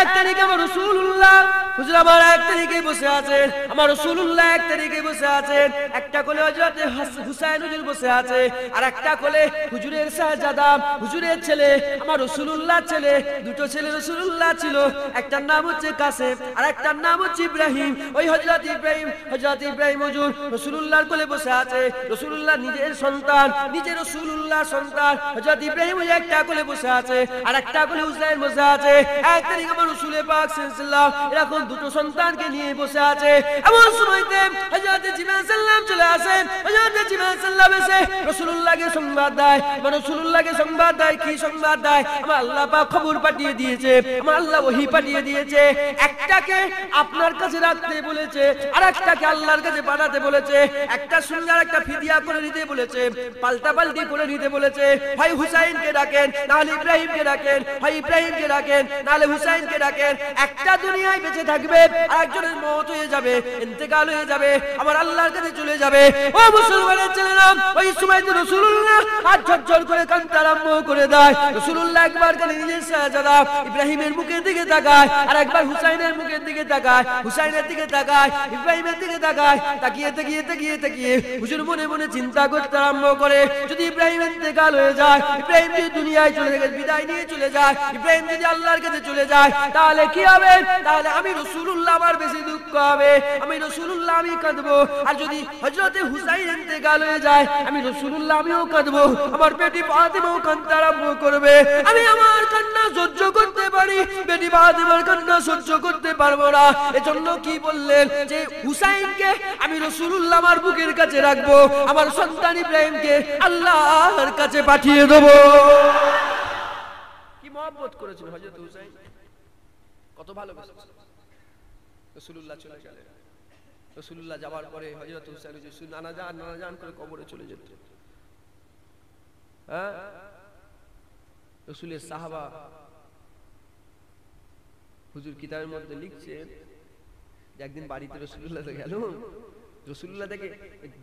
এক তারিখ আমার রসুল উল্লাহ হুজুর আমার এক তারিখে বসে আছেন আমার রসুল উল্লাহ এক তারিখে বসে আছেন একটা কোলে হজরতে হুসাইন হুজুর বসে আছে আর একটা কোলে হুজুরের শাহজাদা হুজুরের ছেলে আমার রসুল উল্লাহ ছেলে দুটো ছেলে রসুল উল্লাহ ছিল একটার নাম হচ্ছে কাসেম আর একটার নাম হচ্ছে ইব্রাহিম ওই হজরত ইব্রাহিম হজরত ইব্রাহিম হুজুর উল্লাহর কোলে বসে আছে রসুল উল্লাহ নিজের সন্তান নিজের রসুল উল্লাহ সন্তান হজরত ইব্রাহিম ওই একটা কোলে বসে আছে আর একটা কোলে হুসাইন বসে আছে এক তারিখ আমার রসুলে পাক সাল্লাম এরকম দুটো সন্তানকে নিয়ে বসে আছে এমন সময়তে হযরত জিবাল সাল্লাম চলে আসেন হযরত জিবাল সাল্লাম এসে রাসূলুল্লাহকে সংবাদ দেয় মানে রাসূলুল্লাহকে সংবাদ দেয় কি সংবাদ দেয় আমার আল্লাহ পাক খবর পাঠিয়ে দিয়েছে আমার আল্লাহ ওহী পাঠিয়ে দিয়েছে একটাকে আপনার কাছে রাখতে বলেছে আর একটাকে আল্লাহর কাছে পাঠাতে বলেছে একটা সুন্দর একটা ফিদিয়া করে নিতে বলেছে পাল্টা পাল্টি করে নিতে বলেছে ভাই হুসাইনকে ডাকেন নাহলে ইব্রাহিমকে ডাকেন ভাই ইব্রাহিমকে ডাকেন নাহলে হুসাইন একজনকে ডাকেন একটা দুনিয়ায় বেঁচে থাকবে আর একজনের মত হয়ে যাবে ইন্তেকাল হয়ে যাবে আমার আল্লাহর কাছে চলে যাবে ও মুসলমানের ছেলেরা ওই সময় তো রসুল্লাহ আর ঝরঝর করে কান্তা আরম্ভ করে দেয় রসুল্লাহ একবার কানে নিজের শাহজাদা ইব্রাহিমের মুখের দিকে তাকায় আর একবার হুসাইনের মুখের দিকে তাকায় হুসাইনের দিকে তাকায় ইব্রাহিমের দিকে তাকায় তাকিয়ে তাকিয়ে তাকিয়ে তাকিয়ে হুজুর মনে মনে চিন্তা করতে আরম্ভ করে যদি ইব্রাহিম ইন্তেকাল হয়ে যায় ইব্রাহিম যদি দুনিয়ায় চলে যায় বিদায় নিয়ে চলে যায় ইব্রাহিম যদি আল্লাহর কাছে চলে যায় তাহলে কি হবে তাহলে আমি রসুল্লাহ আমার বেশি দুঃখ হবে আমি রসুল্লাহ আমি কাঁদবো আর যদি হজরতে হুসাইন ইন্তেকাল হয়ে যায় আমি রসুল্লাহ আমিও কাঁদবো আমার বেটি ফাতেমাও কান্না আরম্ভ করবে আমি আমার কান্না সহ্য করতে পারি বেটি ফাতেমার কান্না সহ্য করতে পারবো না এজন্য কি বললেন যে হুসাইনকে আমি রসুল্লাহ আমার বুকের কাছে রাখবো আমার সন্তান ইব্রাহিমকে আল্লাহর কাছে পাঠিয়ে দেবো কি মহব্বত করেছেন হজরত হুসাইন কত ভালো রসুল্লাহ চলে গেলেন রসুল্লাহ যাওয়ার পরে হজরত হুসাইন নানা যান নানা যান করে কবরে চলে যেত হ্যাঁ রসুলের সাহাবা হুজুর কিতাবের মধ্যে লিখছেন যে একদিন বাড়িতে রসুল্লাহ গেল রসুল্লাহ দেখে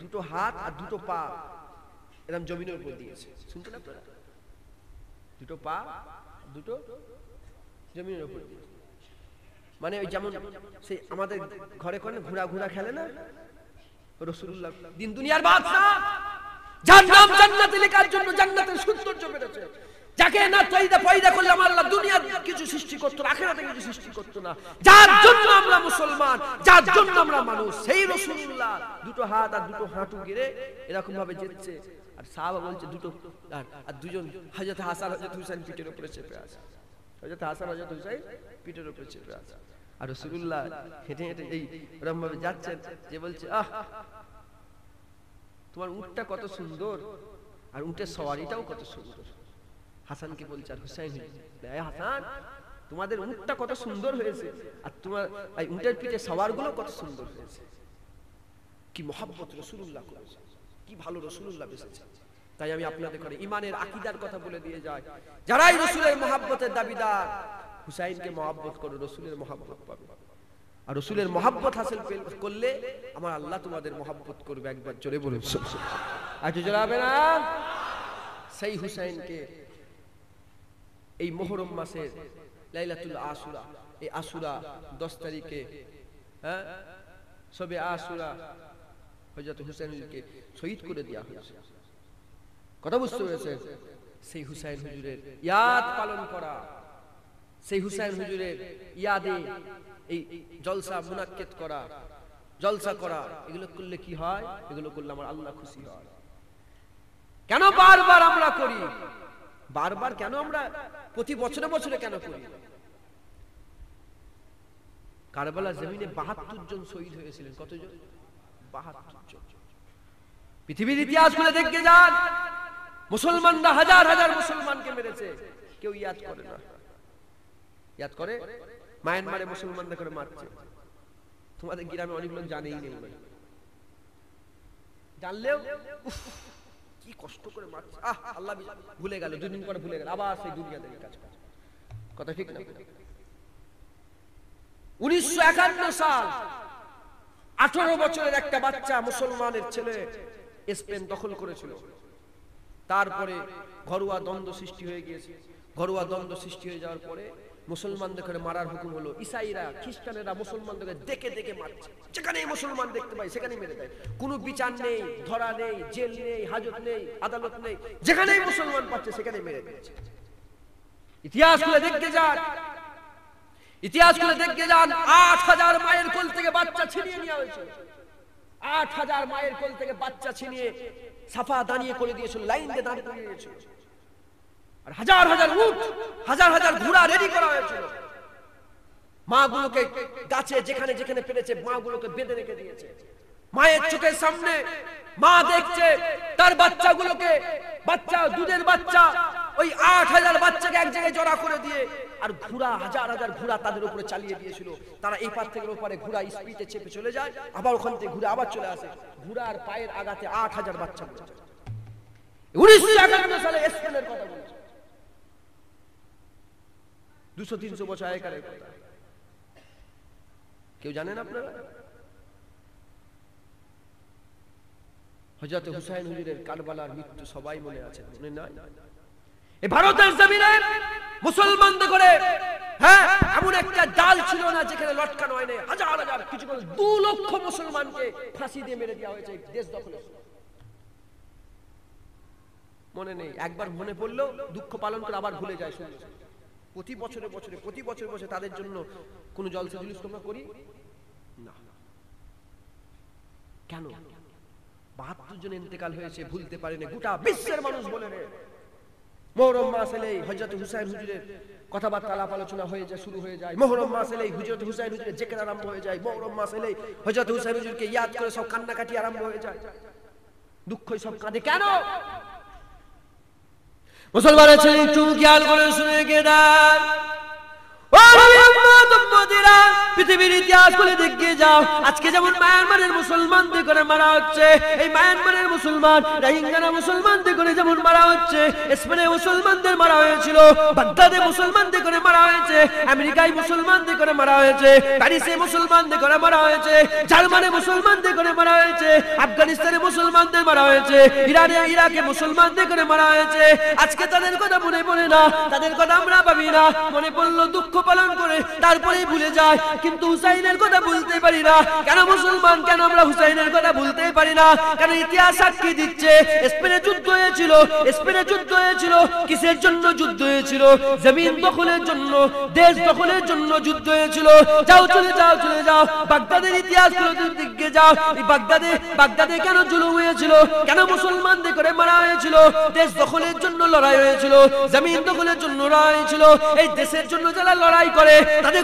দুটো হাত আর দুটো পা এরকম জমিনের উপর দিয়েছে শুনছেন আপনারা দুটো পা দুটো জমিনের উপর দিয়েছে মানে ওই যেমন সেই আমাদের ঘরে করে ঘুরা ঘুরা খেলে না রসুল্লাহ দিন দুনিয়ার বাদশাহ যার নাম জান্নাতে লেখার জন্য জান্নাতের সৌন্দর্য বেড়েছে যাকে না পয়দা করলে আমার আল্লাহ দুনিয়ার কিছু সৃষ্টি করতো না আখেরাতে কিছু সৃষ্টি করতো না যার জন্য আমরা মুসলমান যার জন্য আমরা মানুষ সেই রসুল্লাহ দুটো হাত আর দুটো হাঁটু গিরে এরকম ভাবে যেচ্ছে আর সাহাবা বলছে দুটো আর দুজন হাজার হাসান হাজরত হুসেন পিঠের উপরে চেপে আছে হজরত হাসান হজরত হুসাইন পিঠের চেপে আছে আর রসুল্লাহ হেঁটে হেঁটে এই যাচ্ছেন যে বলছে আহ তোমার উঠটা কত সুন্দর আর উটের সওয়ারিটাও কত সুন্দর হাসানকে বলছে আর হুসাইন হাসান তোমাদের উঠটা কত সুন্দর হয়েছে আর তোমার এই উটের পিঠে সওয়ারগুলো কত সুন্দর হয়েছে কি মহাব্বত রসুল্লাহ করেছে কি ভালো রসুল্লাহ বেসেছে তাই আমি আপনাদের করে ইমানের আকিদার কথা বলে দিয়ে যাই যারাই রসুলের মহাব্বতের দাবিদার হুসাইনকে মহাব্বত করো রসুলের মহাব্বত পাবে আর রসুলের মহাব্বত হাসিল করলে আমার আল্লাহ তোমাদের মহাব্বত করবে একবার জোরে বলে আর কি না সেই হুসাইনকে এই মোহরম মাসের লাইলাতুল আসুরা এই আসুরা দশ তারিখে হ্যাঁ সবে আসুরা হজরত হুসাইনকে শহীদ করে দেওয়া হয়েছে কথা বুঝতে পেরেছে সেই হুসাইন হুজুরের ইয়াদ পালন করা সেই হুসাইন হুজুরের ইয়াদে এই জলসা মুনাক্কেত করা জলসা করা এগুলো করলে কি হয় এগুলো করলে আমার আল্লাহ খুশি হয় কেন বারবার আমরা করি বারবার কেন আমরা প্রতি বছরে বছরে কেন করি কারবালা জমিনে বাহাত্তর জন শহীদ হয়েছিলেন কতজন বাহাত্তর জন পৃথিবীর ইতিহাস গুলো দেখতে যান মুসলমানরা হাজার হাজার মুসলমানকে মেরেছে কেউ ইয়াদ করে না ইয়াদ করে মায়ানমারে মুসলমানরা করে মারছে তোমাদের গ্রামে অনেক লোক জানেই নেই জানলেও কি কষ্ট করে মারছে আহ আল্লাহ ভুলে গেল দুদিন পরে ভুলে গেল আবার সেই দুনিয়া থেকে কাজ করে কথা ঠিক না উনিশশো সাল আঠারো বছরের একটা বাচ্চা মুসলমানের ছেলে স্পেন দখল করেছিল তারপরে ঘরোয়া দ্বন্দ্ব সৃষ্টি হয়ে গিয়েছে ঘরোয়া দ্বন্দ্ব সৃষ্টি হয়ে যাওয়ার পরে মুসলমানদের মারার হুকুম হলো ইসাইরা খ্রিস্টানেরা মুসলমানদের দেখে দেখে মারছে যেখানে মুসলমান দেখতে পাই সেখানে মেরে দেয় কোনো বিচার নেই ধরা নেই জেল নেই হাজত নেই আদালত নেই যেখানে মুসলমান পাচ্ছে সেখানে মেরে দিচ্ছে ইতিহাস গুলো দেখতে যান ইতিহাস খুলে দেখতে যান আট হাজার মায়ের কোল থেকে বাচ্চা ছিনিয়ে নেওয়া হয়েছে আট হাজার মায়ের কোল থেকে বাচ্চা ছিনিয়ে সাফা দাঁড়িয়ে করে দিয়েছিল লাইন দিয়ে দাঁড়িয়ে দিয়েছিল আর হাজার হাজার উঠ হাজার হাজার ঘোড়া রেডি করা হয়েছিল মা গুলোকে গাছে যেখানে যেখানে পেরেছে মা গুলোকে বেঁধে রেখে দিয়েছে মায়ের চোখের সামনে মা দেখছে তার বাচ্চাগুলোকে বাচ্চা দুধের বাচ্চা ওই আট হাজার বাচ্চাকে এক জায়গায় জড়া করে দিয়ে আর ঘুরা হাজার হাজার ঘুরা তাদের উপরে চালিয়ে দিয়েছিল তারা এই পার থেকে ওপারে ঘুরা স্পিডে চেপে চলে যায় আবার ওখান থেকে ঘুরে আবার চলে আসে ঘুরার পায়ের আগাতে আট হাজার বাচ্চা দুশো তিনশো বছর আগেকার কেউ জানেন আপনারা হজরতে হুসাইন হুজুরের কারবালার মৃত্যু সবাই মনে আছে মনে নাই এই ভারতের জমিনে মুসলমানদের করে হ্যাঁ এমন একটা জাল ছিল না যেখানে লটকানো হয়নি হাজার হাজার কিছু করে দু লক্ষ মুসলমানকে ফাঁসি দিয়ে মেরে দেওয়া হয়েছে দেশ দখলের মনে নেই একবার মনে পড়লো দুঃখ পালন করে আবার ভুলে যায় প্রতি বছরে বছরে প্রতি বছরে বছরে তাদের জন্য কোনো জলসা জুলুস তোমরা করি না কেন বাহাত্তর জন ইন্তেকাল হয়েছে ভুলতে পারেনি গোটা বিশ্বের মানুষ বলে মোহরম মাস হজরত হুসাইন হুজুরের কথাবার্তা আলাপ আলোচনা হয়ে যায় শুরু হয়ে যায় মোহরম মাস হজরত হুসাইন হুজুরের জেকের আরম্ভ হয়ে যায় মোহরম মাস হজরত হুসাইন হুজুরকে ইয়াদ করে সব কান্নাকাটি আরম্ভ হয়ে যায় সব কাঁদে কেন মুসলমানের ছেলে একটু খেয়াল করে শুনে গেদার ও দম্পতিরা পৃথিবীর ইতিহাস খুলে দেখিয়ে যাও আজকে যেমন মায়ানমারের মুসলমানদের করে মারা হচ্ছে এই মায়ানমারের মুসলমান রোহিঙ্গারা মুসলমানদের করে যেমন মারা হচ্ছে স্পেনে মুসলমানদের মারা হয়েছিল বাগদাদে মুসলমানদের করে মারা হয়েছে আমেরিকায় মুসলমানদের করে মারা হয়েছে প্যারিসে মুসলমানদের করে মারা হয়েছে জার্মানে মুসলমানদের করে মারা হয়েছে আফগানিস্তানে মুসলমানদের মারা হয়েছে ইরানে ইরাকে মুসলমানদের করে মারা হয়েছে আজকে তাদের কথা মনে পড়ে না তাদের কথা আমরা ভাবি না মনে পড়লো দুঃখ পালন করে তার তারপরে ভুলে যায় কিন্তু হুসাইনের কথা বলতে পারি না কেন মুসলমান কেন আমরা হুসাইনের কথা বলতে পারি না কেন ইতিহাস সাক্ষী দিচ্ছে স্পেনে যুদ্ধ হয়েছিল স্পেনে যুদ্ধ হয়েছিল কিসের জন্য যুদ্ধ হয়েছিল জমিন দখলের জন্য দেশ দখলের জন্য যুদ্ধ হয়েছিল যাও চলে যাও চলে যাও বাগদাদের ইতিহাস দিকে যাও এই বাগদাদে বাগদাদে কেন জুলুম হয়েছিল কেন মুসলমানদের করে মারা হয়েছিল দেশ দখলের জন্য লড়াই হয়েছিল জমিন দখলের জন্য লড়াই হয়েছিল এই দেশের জন্য যারা লড়াই করে তাদের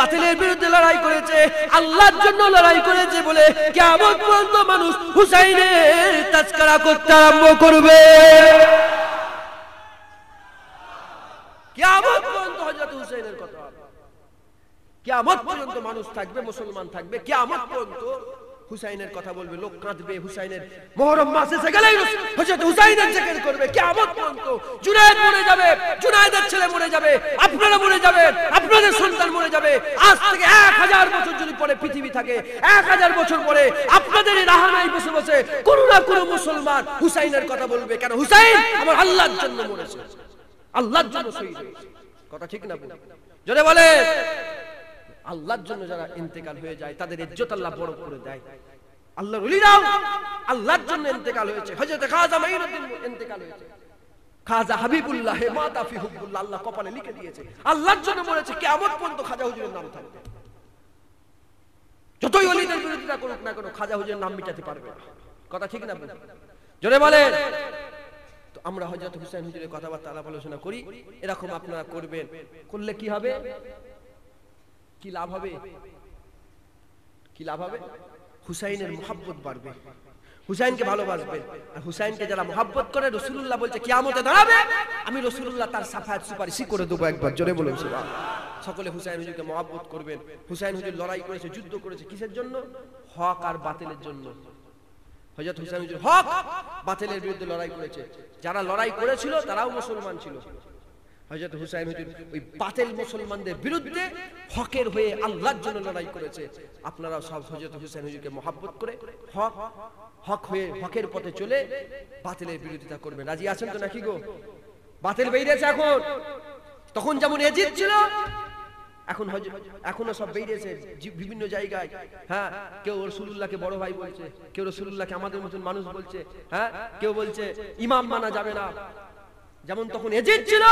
বাতিলের বিরুদ্ধে লড়াই করেছে আল্লাহর জন্য লড়াই করেছে বলে কেমন পর্যন্ত মানুষ হুসাইনের তাজকারা করতে আরম্ভ করবে কেমন পর্যন্ত হজরত হুসাইনের কথা কেমন পর্যন্ত মানুষ থাকবে মুসলমান থাকবে কেমন পর্যন্ত হুসাইনের কথা বলবে লোক কাঁদবে হুসাইনের মহরম মাস এসে গেলেই হুসাইনের জিকির করবে কিয়ামত পর্যন্ত জুনায়েদ মরে যাবে জুনায়েদের ছেলে মরে যাবে আপনারা মরে যাবে আপনাদের সন্তান মরে যাবে আজ থেকে এক হাজার বছর যদি পরে পৃথিবী থাকে এক হাজার বছর পরে আপনাদের এই রাহানায় বসে বসে কোন না কোন মুসলমান হুসাইনের কথা বলবে কেন হুসাইন আমার আল্লাহর জন্য মরেছে আল্লাহর জন্য শহীদ হয়েছে কথা ঠিক না জোরে বলে আল্লাহর জন্য যারা ইন্তেকাল হয়ে যায় তাদের ইজ্জত আল্লাহ বড় করে দেয় আল্লাহ আল্লাহর জন্য ইন্তেকাল হয়েছে খাজা মাইনুদ্দিন ইন্তেকাল হয়েছে খাজা হাবিবুল্লাহ মাতা ফি হুবুল্লাহ আল্লাহ কপালে লিখে দিয়েছে আল্লাহর জন্য পর্যন্ত খাজা হুজুরের নাম থাকবে যতই অলিদের বিরোধিতা করুক না কেন খাজা হুজুরের নাম মিটাতে পারবে কথা ঠিক না জোরে তো আমরা হযরত হুজুরের কথাবার্তা আলাপ আলোচনা করি এরকম আপনারা করবেন করলে কি হবে কি লাভ হবে কি লাভ হবে হুসাইনের মোহাব্বত বাড়বে হুসাইনকে ভালোবাসবে আর হুসাইনকে যারা মোহাব্বত করে রসুল্লাহ বলছে কি কিয়ামতে দাঁড়াবে আমি রসুল্লাহ তার সাফায়াত সুপারিশি করে দেবো একবার জোরে বলুন সুবহান সকলে হুসাইন হুজুরকে মহাব্বত করবেন হুসাইন হুজুর লড়াই করেছে যুদ্ধ করেছে কিসের জন্য হক আর বাতিলের জন্য হজরত হুসাইন হুজুর হক বাতিলের বিরুদ্ধে লড়াই করেছে যারা লড়াই করেছিল তারাও মুসলমান ছিল হজরত হুসাইন হুজুর ওই বাতিল মুসলমানদের বিরুদ্ধে হকের হয়ে আল্লাহর জন্য লড়াই করেছে আপনারা সব হজরত হুসাইন হুজুরকে মহাব্বত করে হক হক হয়ে হকের পথে চলে বাতিলের বিরোধিতা রাজি আছেন তো নাকি গো বাতিল বেরিয়েছে এখন তখন যেমন এজিত ছিল এখন এখনো সব বেরিয়েছে বিভিন্ন জায়গায় হ্যাঁ কেউ রসুল্লাহকে বড় ভাই বলছে কেউ রসুল্লাহকে আমাদের মতন মানুষ বলছে হ্যাঁ কেউ বলছে ইমাম মানা যাবে না যেমন তখন এজিদ ছিল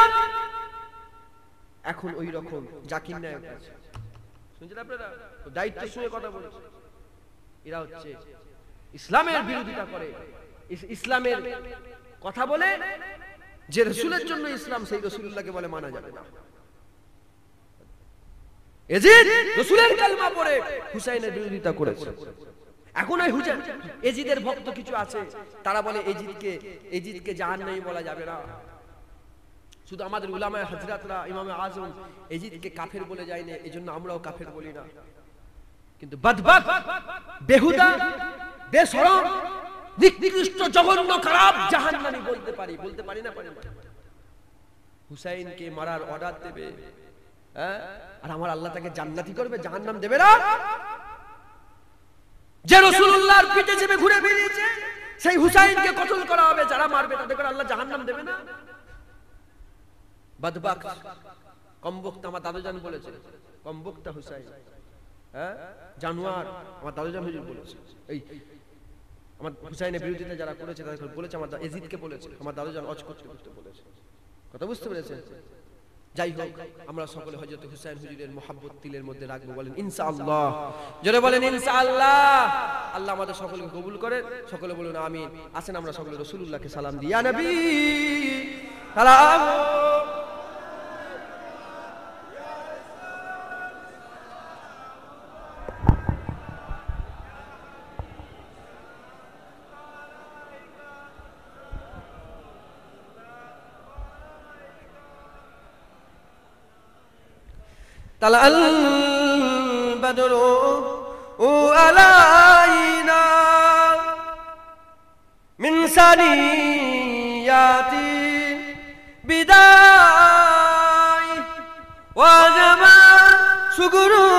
এখন ওই রকম জাকির নায়ক আছে শুনছেন আপনারা দায়িত্ব সঙ্গে কথা বলছে এরা হচ্ছে ইসলামের বিরোধিতা করে ইসলামের কথা বলে যে রসুলের জন্য ইসলাম সেই রসুল্লাহকে বলে মানা যাবে না এজিদ রসুলের কালমা পড়ে হুসাইনের বিরোধিতা করেছে এখন ওই হুজেন এজিদের ভক্ত কিছু আছে তারা বলে এজিদকে এজিদকে জাহান্নামী বলা যাবে না শুধু আমাদের উলামায় হজরাতরা ইমামে আজম এজিদকে কাফের বলে যায় না এজন্য আমরাও কাফের বলি না কিন্তু বদবাদ বেহুদা বেসরম নিকৃষ্ট জঘন্য খারাপ জাহান্নামি বলতে পারি বলতে পারি না পারি না হুসাইনকে মারার অর্ডার দেবে হ্যাঁ আর আমার আল্লাহ তাকে জান্নাতি করবে জাহান্নাম দেবে না যে রসুল্লাহর পিঠে চেপে ঘুরে বেরিয়েছে সেই হুসাইনকে কতল করা হবে যারা মারবে তাদের আল্লাহ জাহান্নাম দেবে না বদবাক কমবক্তা আমার দাদুজান বলেছে কমবক্তা হুসাইন হ্যাঁ জানুয়ার আমার দাদুজান হুজুর বলেছে এই আমার হুসাইনের বিরোধিতা যারা করেছে তাদের বলেছে আমার এজিদকে বলেছে আমার দাদুজান অজ করতে করতে বলেছে কথা বুঝতে পেরেছেন যাই হোক আমরা সকলে হজরত হুসাইন হুজুরের মোহাব্বত তিলের মধ্যে রাখবো বলেন ইনশা আল্লাহ জোরে বলেন ইনশা আল্লাহ আল্লাহ আমাদের সকলকে কবুল করে সকলে বলুন আমিন আসেন আমরা সকলে রসুল্লাহকে সালাম দিই নবী সালাম بدر البدر علينا من سنيات بداي وجب سكرو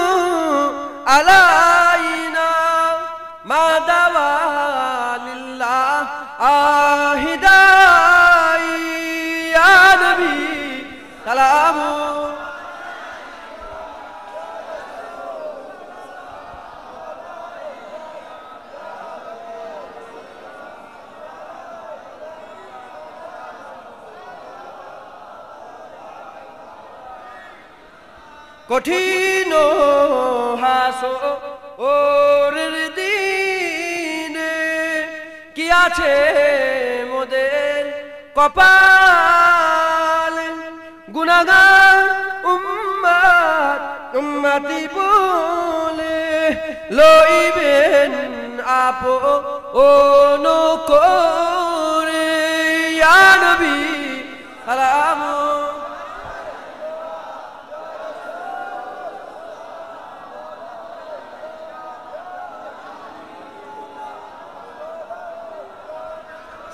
কঠিন হাসো ওর দিনে কি আছে মোদের কপাল গুণাগার উম্মাদ উম্মাতি বলে লইবেন আপো ও নো করে ইয়ানবি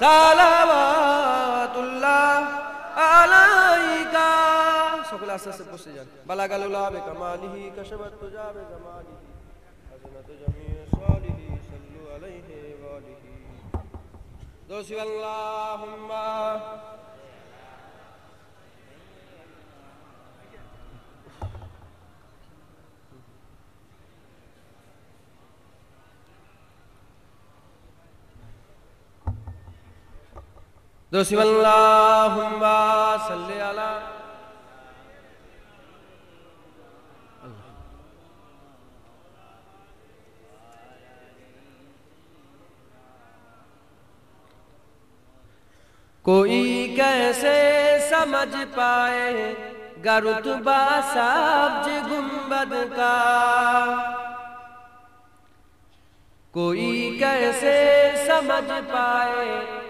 সালাওয়াতুল্লাহ আলাইকা সকলে আস্তে আস্তে বসে যান বালাগাল উলাবে কামালিহি কাশবাত তুজাবে জামালিহি হাসনাতু জামিউ সালিহি সাল্লু আলাইহি ওয়া দোসি আল্লাহুম্মা دو اللہم والا صلی اللہ کوئی کیسے سمجھ پائے گر تو گمبد کا کوئی کیسے سمجھ پائے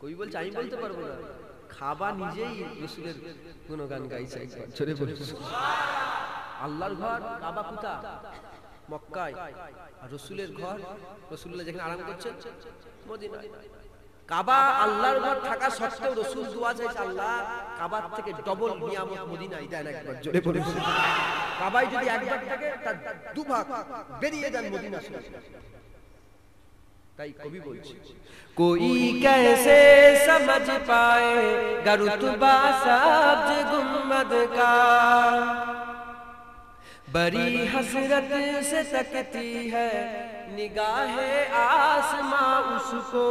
কবি বলছে আমি বলতে পারবো না খাবা নিজেই রসুলের গুণগান গাইছে একবার ছোড়ে বলে আল্লাহর ঘর কাবা কুতা মক্কায় আর রসুলের ঘর রসুল্লাহ যেখানে আরাম করছেন মদিনায় কাবা আল্লাহর ঘর থাকা সত্ত্বেও রসুল দোয়া চাইছে আল্লাহ কাবার থেকে ডবল নিয়ামত মদিনায় দেন একবার জোরে বলে কাবাই যদি একবার থাকে তার দুভাগ বেরিয়ে যান মদিনা کوئی کیسے سمجھ پائے گروت با گمد کا بری حسرت سے سکتی ہے نگاہ آسماں اس کو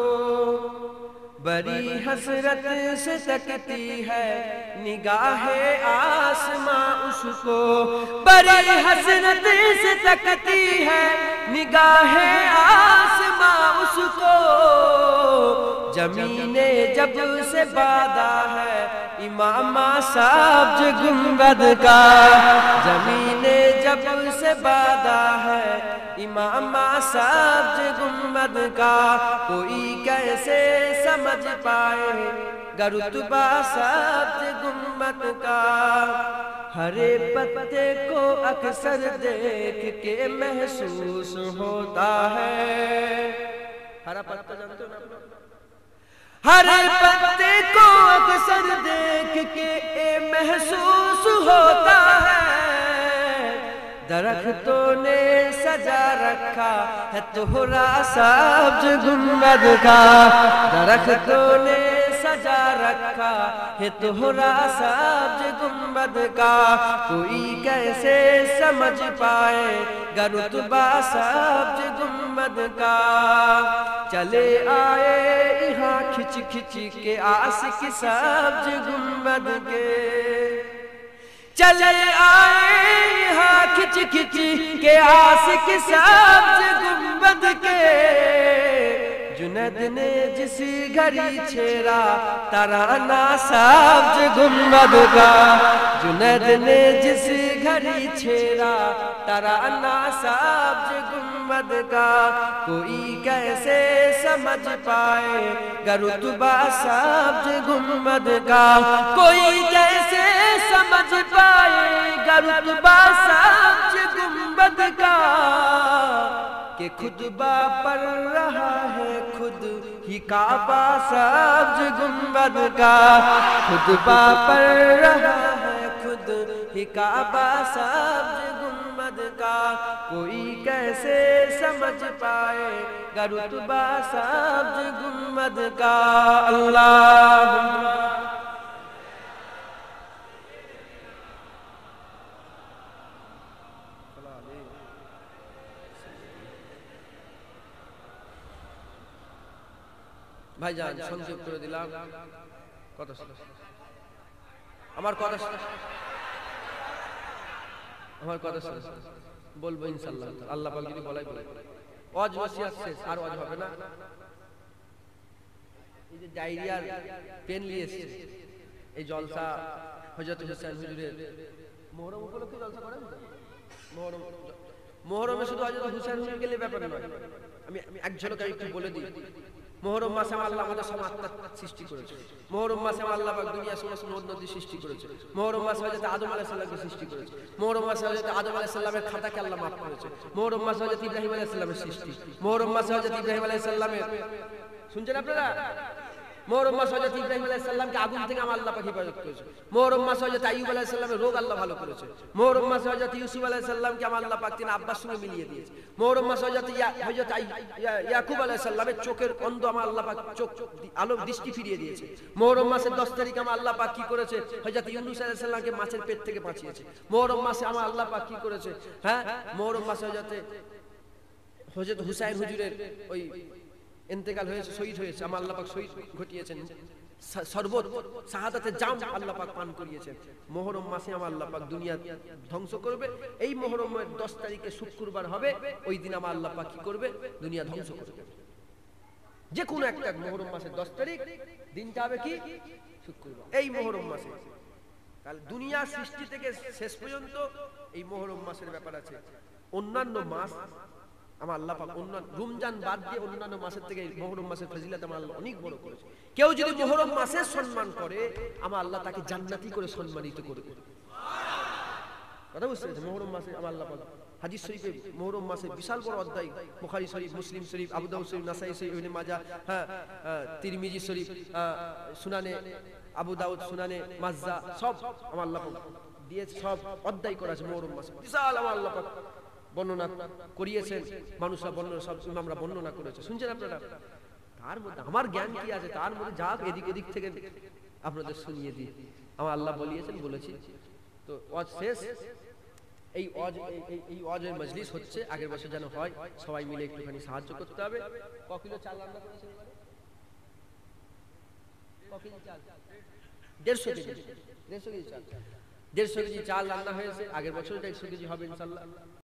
بری حسرت سے تکتی ہے نگاہ آسماں کو بری حسرت سے تکتی ہے نگاہ آسماں اس کو زمین جب سے بادہ ہے امام سا کا زمین جب سے بادہ ہے امام سب گنبد کا کوئی کیسے سمجھ پائے گرتبہ سب گنبد کا ہرے پتے کو اکثر دیکھ کے محسوس ہوتا ہے ہر ہر پتے کو اکثر دیکھ کے محسوس ہوتا ہے درختوں نے سجا رکھا سب سبز مد کا درختوں تو نے سجا رکھا ہے ہوا سبز گن کا کوئی کیسے سمجھ پائے گرتبہ سبز سب کا چلے آئے یہاں کھچ کھچ کے آسک کی سبز مد کے چل آئے یہاں کھچ کھچ کے آسک سبز گنبد کے جند نے جس گھڑی چھیرا ترانا سبز گنبد کا جند نے جس گھڑی چھیرا ترانا سبز گنبد کا کوئی کیسے سمجھ پائے گرتبہ سبز گمد کا کوئی کیسے کا کہ خطبہ پر رہا ہے خود ہی کعبہ سبز گمد کا خطبہ پر رہا ہے خود ہی گمد کا का कोई कैसे समझ पाए गरुतबा सब्ज गुम्मद का अल्लाह ভাইজান সংযোগ করে দিলাম কথা আমার কথা আমার কথা শুনে বলবো ইনশাল্লাহ আল্লাহ পাক যদি বলাই বলে অজ নসিহত আর অজ হবে না এই যে ডায়রিয়ার পেন নিয়ে এই জলসা হযরত হোসেন হুজুরের উপলক্ষে জলসা করেন শুধু হযরত হোসেন ব্যাপার নয় আমি আমি এক একটু বলে দিই মোহরম মাসে আল্লাহ আমাদের সমাজটা সৃষ্টি করেছে মোহরম মাসে আল্লাহ দুনিয়া সমস্ত নদ সৃষ্টি করেছে মোহরম মাসে হজরত আদম আলাহ সাল্লামকে সৃষ্টি করেছে মোহরম মাসে হজরত আদম আলাহ সাল্লামের খাতাকে আল্লাহ মাফ করেছে মোহরম মাসে হজরত ইব্রাহিম আলাহ সাল্লামের সৃষ্টি মোহরম মাসে হজরত ইব্রাহিম আলাহ সাল্লামের শুনছেন আপনারা মোহরম মাস হজরত ইব্রাহিম আলাইহিসসালামকে আগুন থেকে আমার আল্লাহ পাক হেফাজত করেছে মোহরম মাস হজরত আইয়ুব আলাইহিসসালামের রোগ আল্লাহ ভালো করেছে মোহরম মাস হজরত ইউসুফ আলাইহিসসালামকে আমার আল্লাহ পাক তিনি আব্বার সঙ্গে মিলিয়ে দিয়েছে মোহরম মাস হজরত হজরত ইয়াকুব আলাইহিসসালামের চোখের অন্ধ আমার আল্লাহ পাক চোখ আলো দৃষ্টি ফিরিয়ে দিয়েছে মোহরম দশ তারিখ আমার আল্লাহ পাক কি করেছে হজরত ইউনূস আলাইহিসসালামকে মাছের পেট থেকে বাঁচিয়েছে মোহরম আমার আল্লাহ পাক কি করেছে হ্যাঁ মোহরম মাসে হজরত হজরত হুসাইন হুজুরের ওই ইন্তেকাল হয়েছে শহীদ হয়েছে আমার আল্লাপাক শহীদ ঘটিয়েছেন শাহাদাতে জাম পান মাসে আমার দুনিয়া ধ্বংস করবে এই দশ তারিখে শুক্রবার হবে ওই দিন আমার কি করবে দুনিয়া ধ্বংস করবে যে কোনো একটা মাসের দশ তারিখ দিনটা হবে কি শুক্রবার এই মাসে দুনিয়া সৃষ্টি থেকে শেষ পর্যন্ত এই মোহরম মাসের ব্যাপার আছে অন্যান্য মাস আমার আল্লাহ পাক অন্য রমজান বাদ দিয়ে অন্যান্য মাসের থেকে মহরম মাসের ফজিলত আমার আল্লাহ অনেক বড় করেছে কেউ যদি মহরম মাসের সম্মান করে আমার আল্লাহ তাকে জান্নাতি করে সম্মানিত করবে কথা বুঝতে মহরম মাসে আমার আল্লাহ পাক হাদিস শরীফে মহরম মাসে বিশাল বড় অধ্যায় বুখারী শরীফ মুসলিম শরীফ আবু শরীফ নাসাই শরীফ ইবনে মাজাহ হ্যাঁ তিরমিজি শরীফ সুনানে আবু দাউদ সুনানে মাজজা সব আমার আল্লাহ পাক দিয়ে সব অধ্যায় করা আছে মহরম মাসে বিশাল আমার আল্লাহ পাক বর্ণনা করিয়েছেন মানুষরা বর্ণনা সব আমরা বর্ণনা করেছে শুনছেন আপনারা তার মধ্যে আমার জ্ঞান কি আছে তার মধ্যে যা এদিক এদিক থেকে আপনাদের শুনিয়ে দিই আমার আল্লাহ বলিয়েছেন বলেছি তো অজ শেষ এই অজ এই অজের মজলিস হচ্ছে আগের বছর যেন হয় সবাই মিলে একটুখানি সাহায্য করতে হবে ক কিলো চাল রান্না করেছেন দেড়শো কেজি দেড়শো কেজি চাল দেড়শো কেজি চাল রান্না হয়েছে আগের বছর দেড়শো কেজি হবে ইনশাল্লাহ